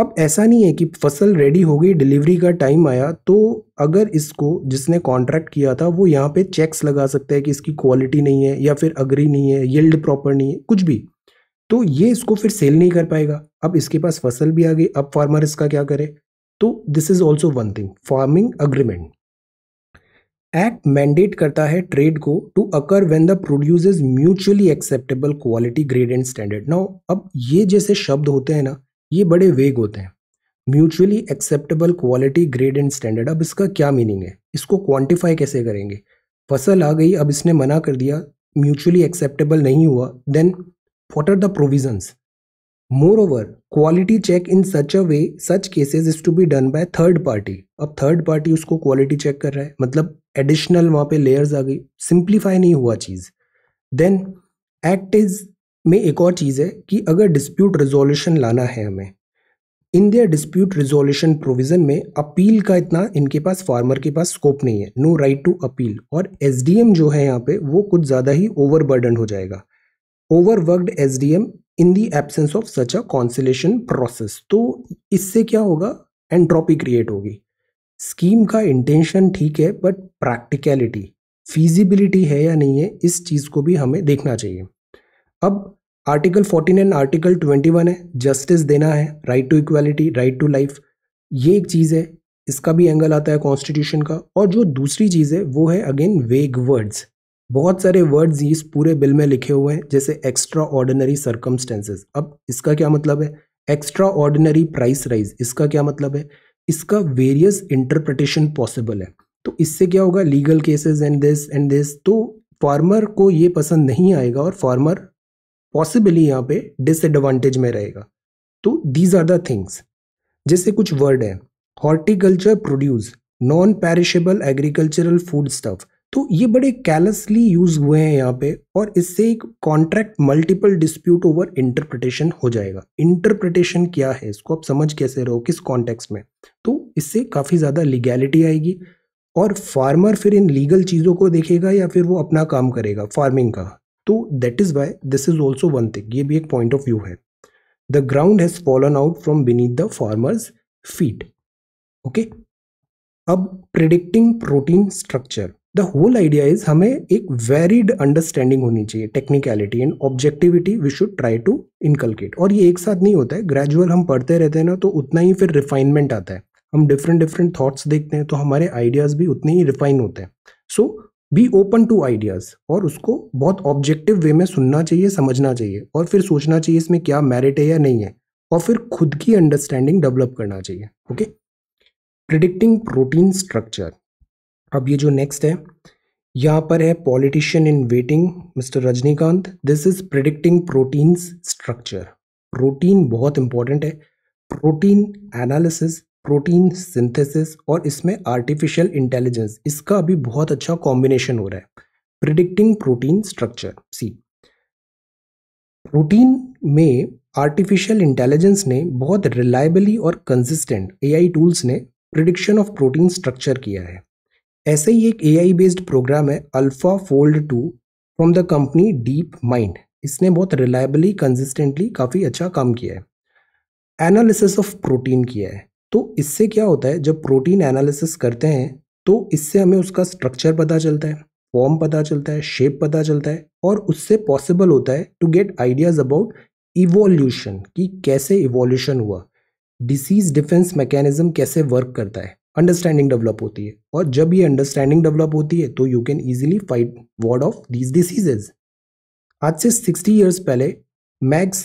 अब ऐसा नहीं है कि फसल रेडी हो गई डिलीवरी का टाइम आया तो अगर इसको जिसने कॉन्ट्रैक्ट किया था वो यहाँ पे चेक्स लगा सकता है कि इसकी क्वालिटी नहीं है या फिर अग्री नहीं है यल्ड प्रॉपर नहीं है कुछ भी तो ये इसको फिर सेल नहीं कर पाएगा अब इसके पास फसल भी आ गई अब फार्मर इसका क्या करे तो this is also one thing farming agreement act mandate करता है ट्रेड को to occur when the produce is mutually acceptable quality grade and standard now अब ये जैसे शब्द होते हैं ना ये बड़े वेग होते हैं mutually acceptable quality grade and standard अब इसका क्या मीनिंग है इसको क्वान्टिफाई कैसे करेंगे फसल आ गई अब इसने मना कर दिया म्यूचुअली एक्सेप्टेबल नहीं हुआ then what are the provisions Moreover, quality check in such a way, such cases is to be done by third party. अब third party उसको quality check कर रहा है मतलब additional वहाँ पे layers आ गई simplify नहीं हुआ चीज़ then act is में एक और चीज़ है कि अगर dispute resolution लाना है हमें in their dispute resolution provision में अपील का इतना इनके पास फार्मर के पास स्कोप नहीं है नो राइट टू अपील और एम जो है यहाँ पे वो कुछ ज़्यादा ही ओवरबर्डन हो जाएगा overworked um in the absence of such a conciliation process तो इससे क्या होगा एंट्रोपी क्रिएट होगी स्कीम का इंटेंशन ठीक है बट प्रैक्टिकलिटी फीजिबिलिटी है या नहीं है इस चीज़ को भी हमें देखना चाहिए अब आर्टिकल 14 एंड आर्टिकल 21 है जस्टिस देना है right to equality right to life ये एक चीज़ है इसका भी एंगल आता है कॉन्स्टिट्यूशन का और जो दूसरी चीज़ है वो है अगेन वेग वर्ड्स बहुत सारे वर्ड्स इस पूरे बिल में लिखे हुए हैं जैसे एक्स्ट्रा ऑर्डिनरी सर्कमस्टेंसेज अब इसका क्या मतलब है एक्स्ट्रा ऑर्डिनरी प्राइस राइज इसका क्या मतलब है इसका वेरियस इंटरप्रटेशन पॉसिबल है तो इससे क्या होगा legal cases and this and this तो फार्मर को ये पसंद नहीं आएगा और फार्मर पॉसिबली यहाँ पे डिसएडवांटेज में रहेगा तो दीज आर द थिंग्स जैसे कुछ वर्ड है horticulture produce non perishable agricultural food stuff तो ये बड़े कैलसली यूज़ हुए हैं यहाँ पे और इससे एक contract multiple dispute over interpretation हो जाएगा इंटरप्रिटेशन क्या है इसको आप समझ कैसे रहो किस कॉन्टेक्स्ट में तो इससे काफ़ी ज़्यादा लीगैलिटी आएगी और फार्मर फिर इन लीगल चीज़ों को देखेगा या फिर वो अपना काम करेगा फार्मिंग का तो that is why this is also one thing ये भी एक पॉइंट ऑफ व्यू है the ground has fallen out from beneath the farmers feet okay अब predicting protein structure the whole idea is हमें एक वेरिड अंडरस्टैंडिंग होनी चाहिए technicality and objectivity we should try to inculcate और ये एक साथ नहीं होता है ग्रेजुअल हम पढ़ते रहते हैं ना तो उतना ही फिर रिफाइनमेंट आता है हम डिफरेंट डिफरेंट थॉट्स देखते हैं तो हमारे आइडियाज़ भी उतने ही रिफाइन होते हैं so be open to ideas और उसको बहुत ऑब्जेक्टिव वे में सुनना चाहिए समझना चाहिए और फिर सोचना चाहिए इसमें क्या मेरिट है या नहीं है और फिर खुद की अंडरस्टैंडिंग डेवलप करना चाहिए ओके प्रिडिक्टिंग प्रोटीन स्ट्रक्चर अब ये जो नेक्स्ट है यहाँ पर है politician in waiting mister Rajinikanth this is predicting proteins structure protein बहुत इंपॉर्टेंट है प्रोटीन एनालिसिस प्रोटीन सिंथेसिस और इसमें आर्टिफिशियल इंटेलिजेंस इसका अभी बहुत अच्छा कॉम्बिनेशन हो रहा है predicting protein structure see protein में आर्टिफिशियल इंटेलिजेंस ने बहुत रिलायबली और कंसिस्टेंट एआई टूल्स ने प्रिडिक्शन ऑफ प्रोटीन स्ट्रक्चर किया है ऐसे ही एक ए बेस्ड प्रोग्राम है AlphaFold two from the company DeepMind इसने बहुत रिलायबली कंसिस्टेंटली काफ़ी अच्छा काम किया है एनालिसिस ऑफ प्रोटीन किया है तो इससे क्या होता है जब प्रोटीन एनालिसिस करते हैं तो इससे हमें उसका स्ट्रक्चर पता चलता है फॉर्म पता चलता है शेप पता चलता है और उससे पॉसिबल होता है to get ideas about evolution कि कैसे इवोल्यूशन हुआ डिसीज डिफेंस मैकेनिज्म कैसे वर्क करता है अंडरस्टैंडिंग डेवलप होती है और जब ये अंडरस्टैंडिंग डेवलप होती है तो you can easily fight ward off these diseases आज से सिक्सटी ईयर्स पहले मैक्स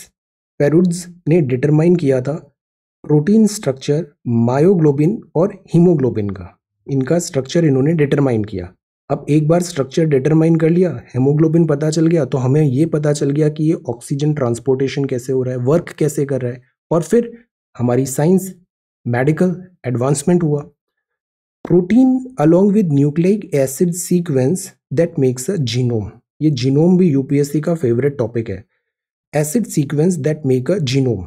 पेरुड्स ने डिटरमाइन किया था प्रोटीन स्ट्रक्चर मायोग्लोबिन और हीमोग्लोबिन का इनका स्ट्रक्चर इन्होंने डिटरमाइन किया अब एक बार स्ट्रक्चर डिटरमाइन कर लिया हेमोग्लोबिन पता चल गया तो हमें ये पता चल गया कि ये ऑक्सीजन ट्रांसपोर्टेशन कैसे हो रहा है वर्क कैसे कर रहा है और फिर हमारी साइंस मेडिकल एडवांसमेंट हुआ protein along with nucleic acid sequence that makes a genome ये जीनोम भी यूपीएससी का फेवरेट टॉपिक है acid sequence that make a genome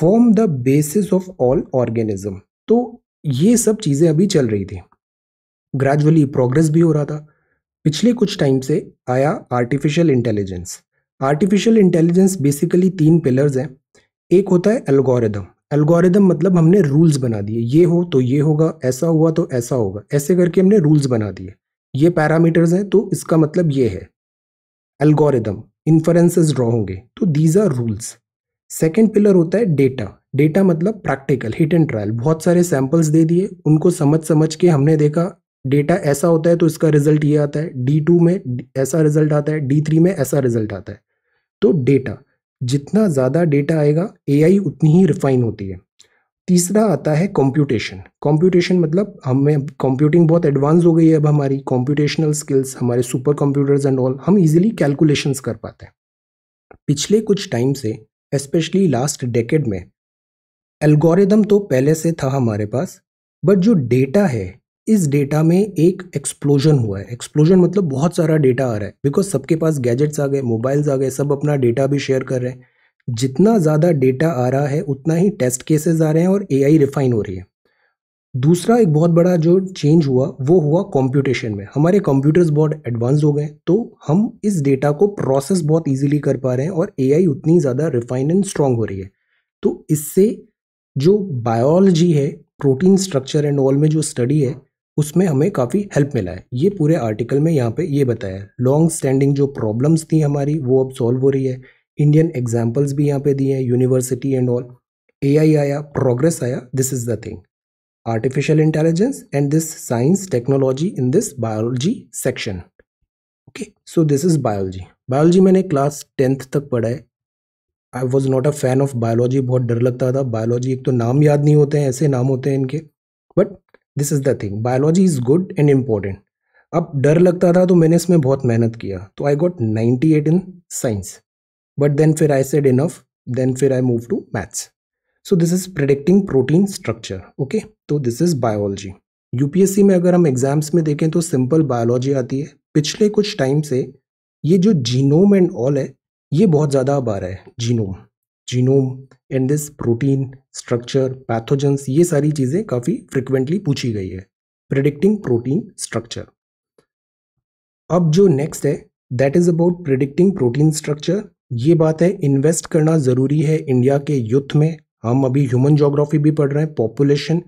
form the basis of all organism तो ये सब चीज़ें अभी चल रही थी ग्रेजुअली प्रोग्रेस भी हो रहा था पिछले कुछ टाइम से आया artificial intelligence artificial intelligence basically तीन पिलर्स हैं एक होता है एल्गोरिदम एल्गोरिदम मतलब हमने रूल्स बना दिए ये हो तो ये होगा ऐसा हुआ तो ऐसा होगा ऐसे करके हमने रूल्स बना दिए ये पैरामीटर्स हैं तो इसका मतलब ये है एल्गोरिदम इन्फरेंसेस ड्रॉ होंगे तो these are rules second pillar होता है डेटा डेटा मतलब प्रैक्टिकल हिट एंड ट्रायल बहुत सारे सैम्पल्स दे दिए उनको समझ समझ के हमने देखा डेटा ऐसा होता है तो इसका रिजल्ट ये आता है डी टू में ऐसा रिजल्ट आता है डी थ्री में ऐसा रिजल्ट आता है तो डेटा जितना ज़्यादा डेटा आएगा एआई उतनी ही रिफाइन होती है तीसरा आता है कंप्यूटेशन कॉम्प्यूटेशन मतलब हमें कंप्यूटिंग बहुत एडवांस हो गई है अब हमारी कंप्यूटेशनल स्किल्स हमारे सुपर कंप्यूटर्स एंड ऑल हम इजीली कैलकुलेशंस कर पाते हैं पिछले कुछ टाइम से स्पेशली लास्ट डेकेड में एल्गोरिदम तो पहले से था हमारे पास बट जो डेटा है इस डेटा में एक एक्सप्लोजन हुआ है एक्सप्लोजन मतलब बहुत सारा डेटा आ रहा है बिकॉज सबके पास गैजेट्स आ गए मोबाइल्स आ गए सब अपना डेटा भी शेयर कर रहे हैं जितना ज़्यादा डेटा आ रहा है उतना ही टेस्ट केसेस आ रहे हैं और ए रिफाइन हो रही है दूसरा एक बहुत बड़ा जो चेंज हुआ वो हुआ कॉम्प्यूटेशन में हमारे कंप्यूटर्स बहुत एडवांस हो गए तो हम इस डेटा को प्रोसेस बहुत इजीली कर पा रहे हैं और एआई उतनी ज़्यादा रिफाइन एंड स्ट्रांग हो रही है तो इससे जो बायोलॉजी है प्रोटीन स्ट्रक्चर एंड ऑल में जो स्टडी है उसमें हमें काफ़ी हेल्प मिला है ये पूरे आर्टिकल में यहाँ पे ये बताया है लॉन्ग स्टैंडिंग जो प्रॉब्लम्स थी हमारी वो अब सॉल्व हो रही है इंडियन एग्जाम्पल्स भी यहाँ पे दिए हैं यूनिवर्सिटी एंड ऑल ए आया प्रोग्रेस आया this is the thing artificial intelligence and this science technology in this biology section okay so this is biology biology मैंने क्लास टेंथ तक पढ़ा है I was not a fan of biology बहुत डर लगता था बायोलॉजी एक तो नाम याद नहीं होते हैं ऐसे नाम होते हैं इनके but this is the thing biology is good and important अब डर लगता था तो मैंने इसमें बहुत मेहनत किया तो I got ninety eight in science but then फिर आई सेड इनफ देन फिर I move to maths so this is predicting protein structure okay तो दिस इज़ बायोलॉजी यूपीएससी में अगर हम एग्जाम्स में देखें तो सिंपल बायोलॉजी आती है पिछले कुछ टाइम से ये जो जीनोम एंड ऑल है ये बहुत ज़्यादा अब आ रहा है genome genome and this protein structure pathogens ये सारी चीज़ें काफ़ी फ्रिक्वेंटली पूछी गई है प्रिडिक्टिंग प्रोटीन स्ट्रक्चर अब जो नेक्स्ट है that is about predicting protein structure ये बात है इन्वेस्ट करना ज़रूरी है इंडिया के यूथ में हम अभी ह्यूमन जोग्राफी भी पढ़ रहे हैं पॉपुलेशन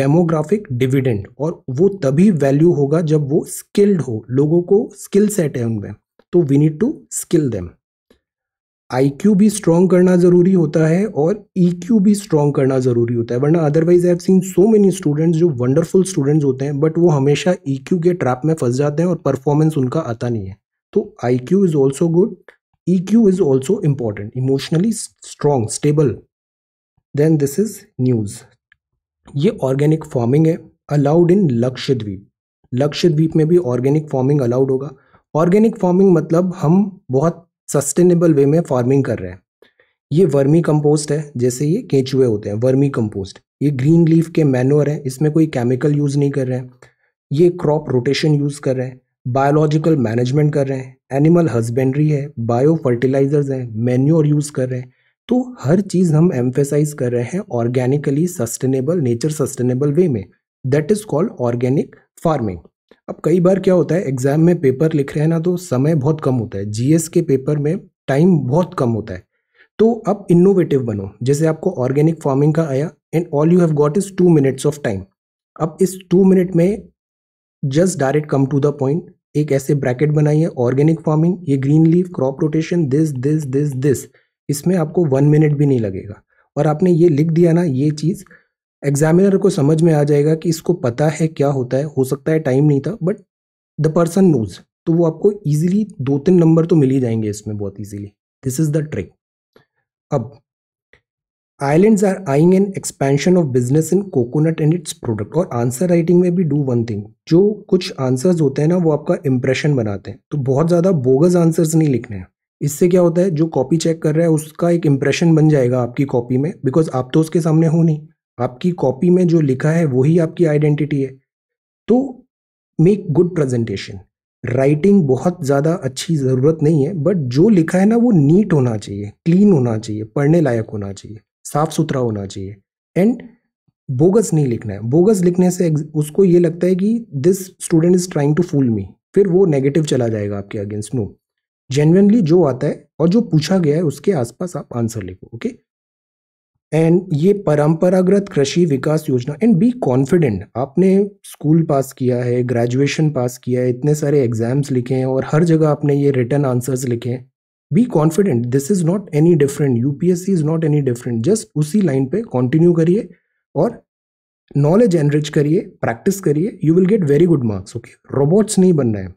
डेमोग्राफिक डिविडेंड और वो तभी वैल्यू होगा जब वो स्किल्ड हो लोगों को स्किल सेट है उनमें तो we need to skill them I भी स्ट्रॉन्ग करना ज़रूरी होता है और ई e भी स्ट्रॉन्ग करना ज़रूरी होता है वरना otherwise I have seen so many students जो वंडरफुल स्टूडेंट्स होते हैं बट वो हमेशा ई e के ट्रैप में फंस जाते हैं और परफॉर्मेंस उनका आता नहीं है तो I Q is also good E Q is also important emotionally strong stable then this is news ये ऑर्गेनिक फार्मिंग है अलाउड इन लक्षद्वीप लक्षद्वीप में भी ऑर्गेनिक फार्मिंग अलाउड होगा ऑर्गेनिक फार्मिंग मतलब हम बहुत सस्टेनेबल वे में फार्मिंग कर रहे हैं ये वर्मी कंपोस्ट है जैसे ये केंचुए होते हैं वर्मी कंपोस्ट ये ग्रीन लीफ के मैनुअर हैं इसमें कोई केमिकल यूज़ नहीं कर रहे हैं ये क्रॉप रोटेशन यूज़ कर रहे हैं बायोलॉजिकल मैनेजमेंट कर रहे हैं एनिमल हस्बेंड्री है बायो फर्टिलाइजर्स हैं मैन्यूर यूज़ कर रहे हैं तो हर चीज़ हम एम्फेसाइज कर रहे हैं organically sustainable nature sustainable way में that is called organic farming अब कई बार क्या होता है एग्ज़ाम में पेपर लिख रहे हैं ना तो समय बहुत कम होता है जीएस के पेपर में टाइम बहुत कम होता है तो अब इनोवेटिव बनो जैसे आपको ऑर्गेनिक फार्मिंग का आया and all you have got is two minutes of time अब इस टू मिनट में just direct come to the point एक ऐसे ब्रैकेट बनाइए ऑर्गेनिक फार्मिंग ये green leave crop rotation this this this this इसमें आपको वन मिनट भी नहीं लगेगा और आपने ये लिख दिया ना ये चीज़ एग्जामिनर को समझ में आ जाएगा कि इसको पता है क्या होता है हो सकता है टाइम नहीं था बट द पर्सन नोज तो वो आपको ईजिली दो तीन नंबर तो मिल ही जाएंगे इसमें बहुत easily this is the trick अब island are eyeing an expansion of business in coconut and its product और आंसर राइटिंग में भी डू वन थिंग जो कुछ आंसर्स होते हैं ना वो आपका इंप्रेशन बनाते हैं तो बहुत ज़्यादा बोगस आंसर्स नहीं लिखने हैं इससे क्या होता है जो कॉपी चेक कर रहा है उसका एक इम्प्रेशन बन जाएगा आपकी कॉपी में बिकॉज आप तो उसके सामने हो नहीं आपकी कॉपी में जो लिखा है वही आपकी आइडेंटिटी है तो मेक गुड प्रेजेंटेशन राइटिंग बहुत ज़्यादा अच्छी ज़रूरत नहीं है बट जो लिखा है ना वो नीट होना चाहिए क्लीन होना चाहिए पढ़ने लायक होना चाहिए साफ सुथरा होना चाहिए एंड बोगस नहीं लिखना है बोगस लिखने से उसको ये लगता है कि this student is trying to fool me फिर वो नेगेटिव चला जाएगा आपके अगेंस्ट नो जेनवनली जो आता है और जो पूछा गया है उसके आसपास आप आंसर लिखो ओके एंड ये परंपरागत Krishi Vikas Yojana and be confident आपने स्कूल पास किया है ग्रेजुएशन पास किया है इतने सारे एग्जाम्स लिखे हैं और हर जगह आपने ये रिटर्न आंसर्स लिखे हैं be confident this is not any different U P S C is not any different just उसी लाइन पे कंटिन्यू करिए और नॉलेज एनरिच करिए प्रैक्टिस करिए you will get very good marks okay robots नहीं बनना है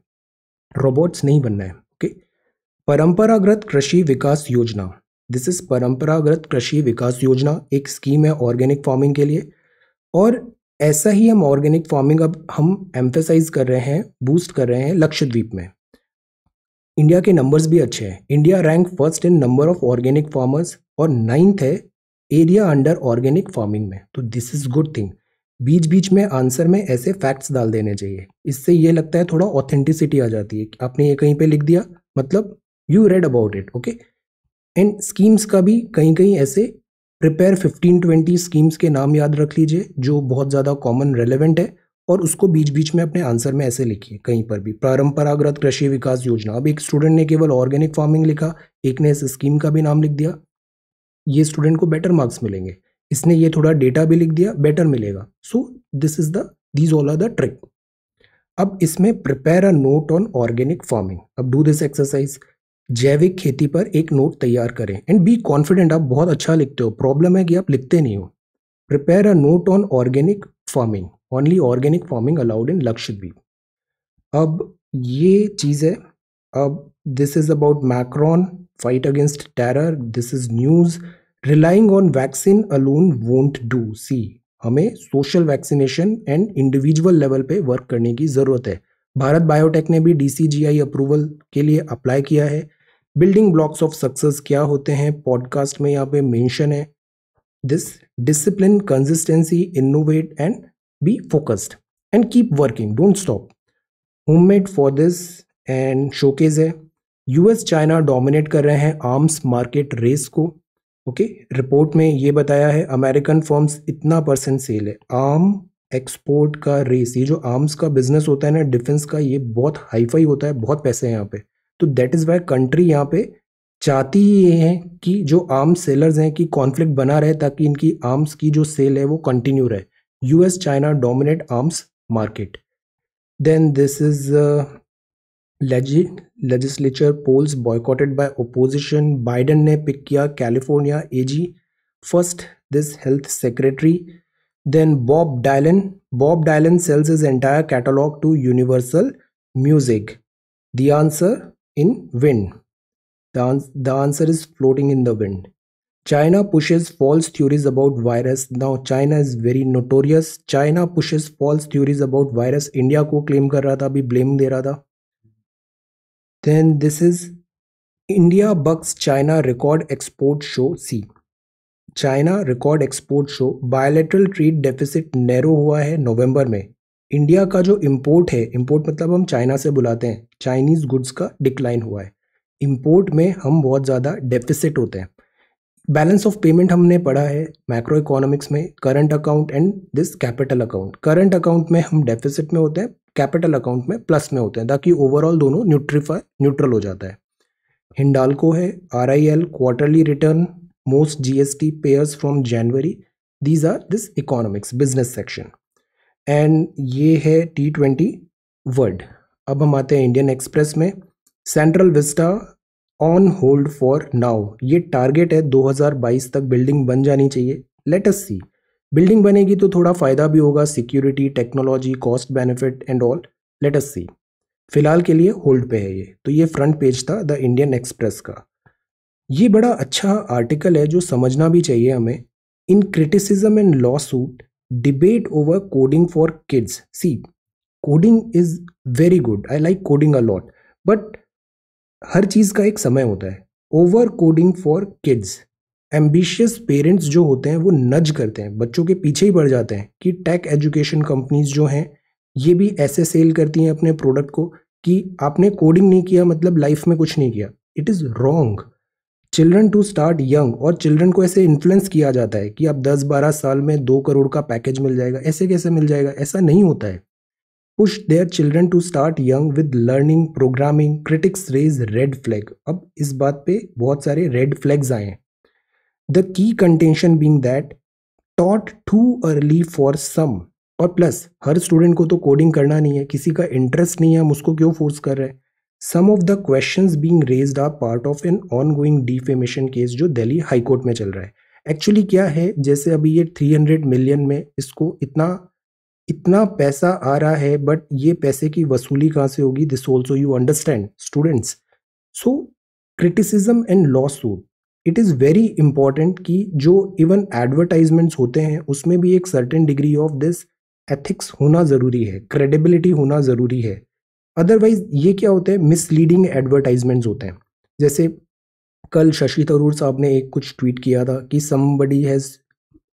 रोबोट्स नहीं बनना है ओके okay? परंपरागत कृषि विकास योजना दिस इज़ परंपरागत कृषि विकास योजना एक स्कीम है ऑर्गेनिक फार्मिंग के लिए और ऐसा ही हम ऑर्गेनिक फार्मिंग अब हम एम्फेसाइज कर रहे हैं बूस्ट कर रहे हैं लक्षद्वीप में इंडिया के नंबर्स भी अच्छे हैं India rank first in number of organic farmers और नाइन्थ है एरिया अंडर ऑर्गेनिक फार्मिंग में तो दिस इज़ गुड थिंग बीच बीच में आंसर में ऐसे फैक्ट्स डाल देने चाहिए इससे ये लगता है थोड़ा ऑथेंटिसिटी आ जाती है आपने ये कहीं पे लिख दिया मतलब you read about it okay and schemes का भी कहीं कहीं ऐसे प्रिपेयर फिफ्टीन ट्वेंटी स्कीम्स के नाम याद रख लीजिए जो बहुत ज़्यादा कॉमन रेलिवेंट है और उसको बीच बीच में अपने आंसर में ऐसे लिखिए कहीं पर भी परंपरागत कृषि विकास योजना अब एक स्टूडेंट ने केवल ऑर्गेनिक फार्मिंग लिखा एक ने इस स्कीम का भी नाम लिख दिया ये स्टूडेंट को बेटर मार्क्स मिलेंगे इसने ये थोड़ा डेटा भी लिख दिया बेटर मिलेगा so this is the these all are the trick अब इसमें prepare a note on organic farming अब डू दिस एक्सरसाइज जैविक खेती पर एक नोट तैयार करें एंड बी कॉन्फिडेंट आप बहुत अच्छा लिखते हो प्रॉब्लम है कि आप लिखते नहीं हो prepare a note on organic farming only organic farming allowed in Lakshadweep अब ये चीज़ है अब this is about Macron fight against terror this is news relying on vaccine alone won't do see हमें social vaccination and individual level पे work करने की ज़रूरत है भारत बायोटेक ने भी डी अप्रूवल के लिए अप्लाई किया है बिल्डिंग ब्लॉक्स ऑफ सक्सेस क्या होते हैं पॉडकास्ट में यहाँ पे मेंशन है this discipline consistency innovate and be focused and keep working don't stop homemade for this and showcase है यूएस चाइना डोमिनेट कर रहे हैं आर्म्स मार्केट रेस को ओके okay? रिपोर्ट में ये बताया है अमेरिकन फॉर्म्स इतना परसेंट सेल है आर्म एक्सपोर्ट का रेस ये जो आर्म्स का बिजनेस होता है ना डिफेंस का ये बहुत हाईफाई होता है बहुत पैसे हैं यहाँ पे तो दैट इज़ वाई कंट्री यहाँ पे चाहती ही ये है कि जो आर्म सेलर्स हैं कि कॉन्फ्लिक्ट बना रहे ताकि इनकी आर्म्स की जो सेल है वो कंटिन्यू रहे US China dominate arms market then this is legislature polls boycotted by opposition Biden ने पिक किया California AG first this health secretary then Bob Dylan Bob Dylan sells is entire catalogue to Universal Music the answer in wind. The, ans the answer is floating in the wind. China pushes false theories about virus. Now China is very notorious. China pushes false theories about virus. India को claim कर रहा था अभी blame दे रहा था Then this is India bucks China record export show C. China record export show bilateral trade deficit narrow हुआ है नवंबर में इंडिया का जो इम्पोर्ट है इम्पोर्ट मतलब हम चाइना से बुलाते हैं चाइनीज़ गुड्स का डिक्लाइन हुआ है इम्पोर्ट में हम बहुत ज़्यादा डेफिसिट होते हैं बैलेंस ऑफ पेमेंट हमने पढ़ा है मैक्रो इकोनॉमिक्स में current account and this capital account current account में हम डेफिसिट में होते हैं कैपिटल अकाउंट में प्लस में होते हैं ताकि ओवरऑल दोनों न्यूट्रीफाई न्यूट्रल हो जाता है हिंडालको है R I L quarterly return most G S T payers from January these are this economics business section and ये है टी ट्वेंटी वर्ल्ड अब हम आते हैं इंडियन एक्सप्रेस में Central Vista on hold for now ये टारगेट है 2022 तक बिल्डिंग बन जानी चाहिए लेट अस सी बिल्डिंग बनेगी तो थोड़ा फ़ायदा भी होगा security technology cost benefit and all let us see फिलहाल के लिए होल्ड पे है ये तो ये फ्रंट पेज था द इंडियन एक्सप्रेस का ये बड़ा अच्छा आर्टिकल है जो समझना भी चाहिए हमें इन criticism and lawsuit debate over coding for kids. See, coding is very good I like coding a lot but हर चीज़ का एक समय होता है over coding for kids ambitious parents जो होते हैं वो नज करते हैं बच्चों के पीछे ही बढ़ जाते हैं कि टेक एजुकेशन कंपनीज जो हैं ये भी ऐसे सेल करती हैं अपने प्रोडक्ट को कि आपने कोडिंग नहीं किया मतलब लाइफ में कुछ नहीं किया it is wrong children to start young और चिल्ड्रन को ऐसे इन्फ्लुएंस किया जाता है कि आप 10-12 साल में दो करोड़ का पैकेज मिल जाएगा ऐसे कैसे मिल जाएगा ऐसा नहीं होता है push their children to start young with learning programming critics raise red flag अब इस बात पे बहुत सारे रेड फ्लैग्स आए हैं the key contention being that taught too early for some और प्लस हर स्टूडेंट को तो कोडिंग करना नहीं है किसी का इंटरेस्ट नहीं है हम उसको क्यों फोर्स कर रहे हैं some of the question being raise are part of an ongoing defamation case जो दिल्ली हाईकोर्ट में चल रहा है एक्चुअली क्या है जैसे अभी ये थ्री हंड्रेड मिलियन में इसको इतना इतना पैसा आ रहा है बट ये पैसे की वसूली कहाँ से होगी this also you understand students so criticism and lawsuit it is very important कि जो इवन एडवर्टाइजमेंट्स होते हैं उसमें भी एक certain degree of this ethics होना ज़रूरी है क्रेडिबिलिटी होना ज़रूरी है अदरवाइज ये क्या होते हैं मिसलीडिंग एडवर्टाइजमेंट्स होते हैं जैसे कल शशि थरूर साहब ने एक कुछ ट्वीट किया था कि समबडी हैज़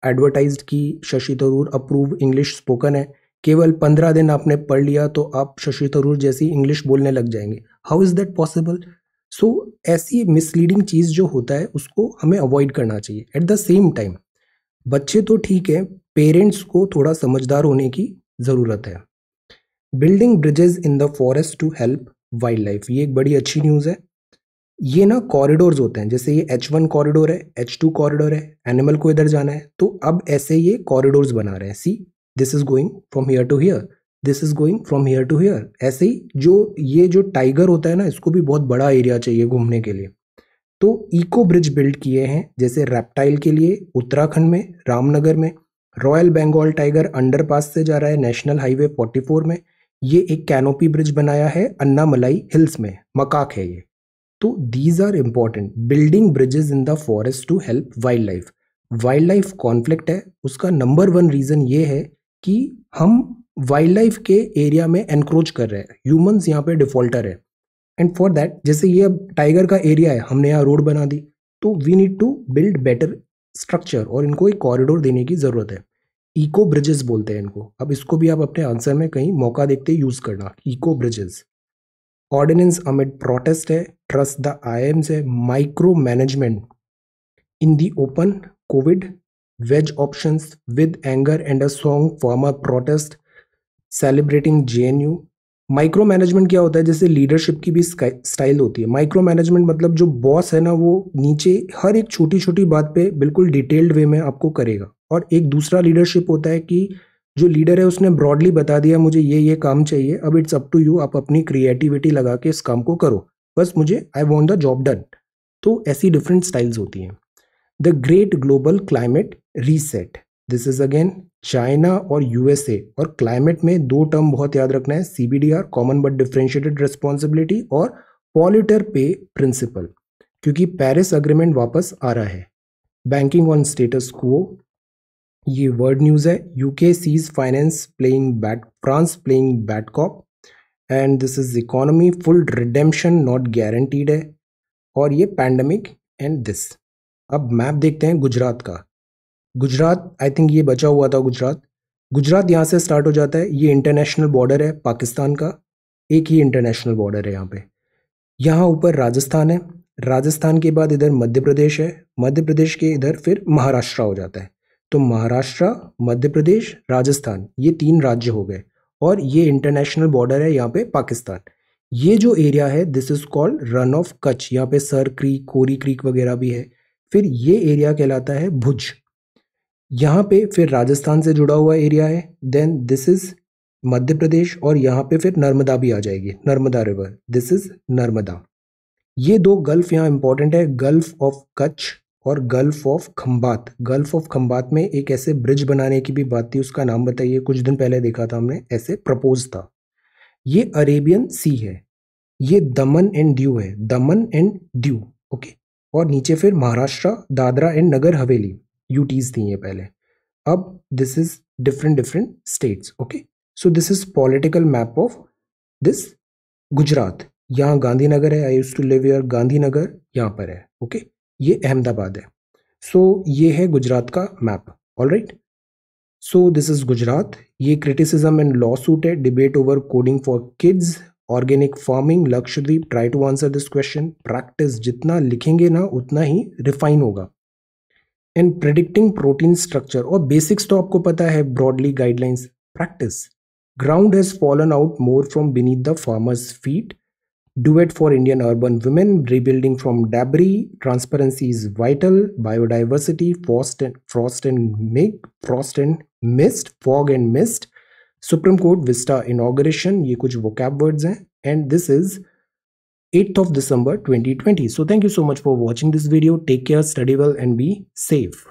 एडवर्टाइज की Shashi Tharoor approve English spoken है केवल पंद्रह दिन आपने पढ़ लिया तो आप शशि थरूर जैसी इंग्लिश बोलने लग जाएंगे how is that possible so ऐसी मिसलीडिंग चीज़ जो होता है उसको हमें अवॉइड करना चाहिए एट द सेम टाइम बच्चे तो ठीक है पेरेंट्स को थोड़ा समझदार होने की ज़रूरत है building bridges in the forest to help wildlife ये एक बड़ी अच्छी न्यूज़ है ये ना कॉरिडोर्स होते हैं जैसे ये एच वन कॉरिडोर है एच टू कॉरिडोर है एनिमल को इधर जाना है तो अब ऐसे ये कॉरिडोर्स बना रहे हैं see this is going from here to here this is going from here to here ऐसे ही जो ये जो टाइगर होता है ना इसको भी बहुत बड़ा एरिया चाहिए घूमने के लिए तो इको ब्रिज बिल्ड किए हैं जैसे रेप्टाइल के लिए उत्तराखंड में रामनगर में रॉयल बंगाल टाइगर अंडरपास से जा रहा है नेशनल हाईवे 44 में ये एक कैनोपी ब्रिज बनाया है अन्नामलाई हिल्स में मकाक है ये तो these are important building bridges in the forest to help wildlife wildlife conflict है उसका नंबर वन रीज़न ये है कि हम वाइल्ड लाइफ के एरिया में एनक्रोच कर रहे हैं ह्यूमंस यहाँ पे डिफॉल्टर है एंड फॉर दैट जैसे ये अब टाइगर का एरिया है हमने यहाँ रोड बना दी तो we need to build better structure और इनको एक कॉरिडोर देने की ज़रूरत है इको ब्रिजेस बोलते हैं इनको अब इसको भी आप अपने आंसर में कहीं मौका देखते यूज़ करना eco bridges ordinance amid protest है ट्रस्ट द आई है micromanagement in the open covid wage option with anger and a song form protest celebrating J N U micromanagement क्या होता है जैसे लीडरशिप की भी स्टाइल होती है माइक्रो मैनेजमेंट मतलब जो बॉस है ना वो नीचे हर एक छोटी छोटी बात पे बिल्कुल डिटेल्ड वे में आपको करेगा और एक दूसरा लीडरशिप होता है कि जो लीडर है उसने ब्रॉडली बता दिया मुझे ये ये काम चाहिए अब इट्स अप टू यू आप अपनी क्रिएटिविटी लगा के इस काम को करो बस मुझे I want the job done तो ऐसी डिफरेंट स्टाइल्स होती हैं the great global climate reset this is again China और यूएसए और क्लाइमेट में दो टर्म बहुत याद रखना है C B D R common but differentiated responsibility और पॉलिटर पे प्रिंसिपल क्योंकि पेरिस अग्रीमेंट वापस आ रहा है बैंकिंग ऑन स्टेटस को ये वर्ड न्यूज़ है UK sees finance playing bat France playing bat COP and this is economy full redemption not guaranteed है और ये पैंडमिक एंड दिस अब मैप देखते हैं गुजरात का गुजरात आई थिंक ये बचा हुआ था गुजरात गुजरात यहाँ से स्टार्ट हो जाता है ये इंटरनेशनल बॉर्डर है पाकिस्तान का एक ही इंटरनेशनल बॉर्डर है यहाँ पे यहाँ ऊपर राजस्थान है राजस्थान के बाद इधर मध्य प्रदेश है मध्य प्रदेश के इधर फिर महाराष्ट्र हो जाता है तो महाराष्ट्र मध्य प्रदेश राजस्थान ये तीन राज्य हो गए और ये इंटरनेशनल बॉर्डर है यहाँ पे पाकिस्तान ये जो एरिया है this is called Rann of Kutch यहाँ पे सर क्रीक कोरी क्रीक वगैरह भी है फिर ये एरिया कहलाता है भुज यहाँ पे फिर राजस्थान से जुड़ा हुआ एरिया है then this is Madhya Pradesh और यहाँ पे फिर नर्मदा भी आ जाएगी Narmada river this is Narmada ये दो गल्फ यहाँ इंपॉर्टेंट है गल्फ ऑफ कच्छ और gulf of Khambhat gulf of Khambhat में एक ऐसे ब्रिज बनाने की भी बात थी उसका नाम बताइए कुछ दिन पहले देखा था हमने ऐसे प्रपोज था ये अरेबियन सी है ये दमन एंड ड्यू है दमन एंड ड्यू ओके और नीचे फिर महाराष्ट्र दादरा एंड नगर हवेली यूटीज थी ये पहले अब this is different different states okay so this is political map of this Gujarat यहाँ गांधीनगर है I use to live your Gandhinagar यहाँ पर है ओके okay? ये अहमदाबाद है सो so, ये है गुजरात का map all right so this is Gujarat ये क्रिटिसिज्म एंड लॉ सूट है debate over coding for kids organic farming Lakshadweep try to answer this question practice जितना लिखेंगे ना उतना ही रिफाइन होगा एंड प्रेडिक्टिंग प्रोटीन स्ट्रक्चर और बेसिक्स तो आपको पता है broadly guidelines practice ground has fallen out more from beneath the farmers feet Duet for Indian urban women, rebuilding from debris, transparency is vital, biodiversity, frost and, frost and mig, frost and mist, fog and mist, Supreme Court Vista inauguration, ये कुछ vocab words हैं and this is 8th of December 2020. So thank you so much for watching this video. Take care, study well and be safe.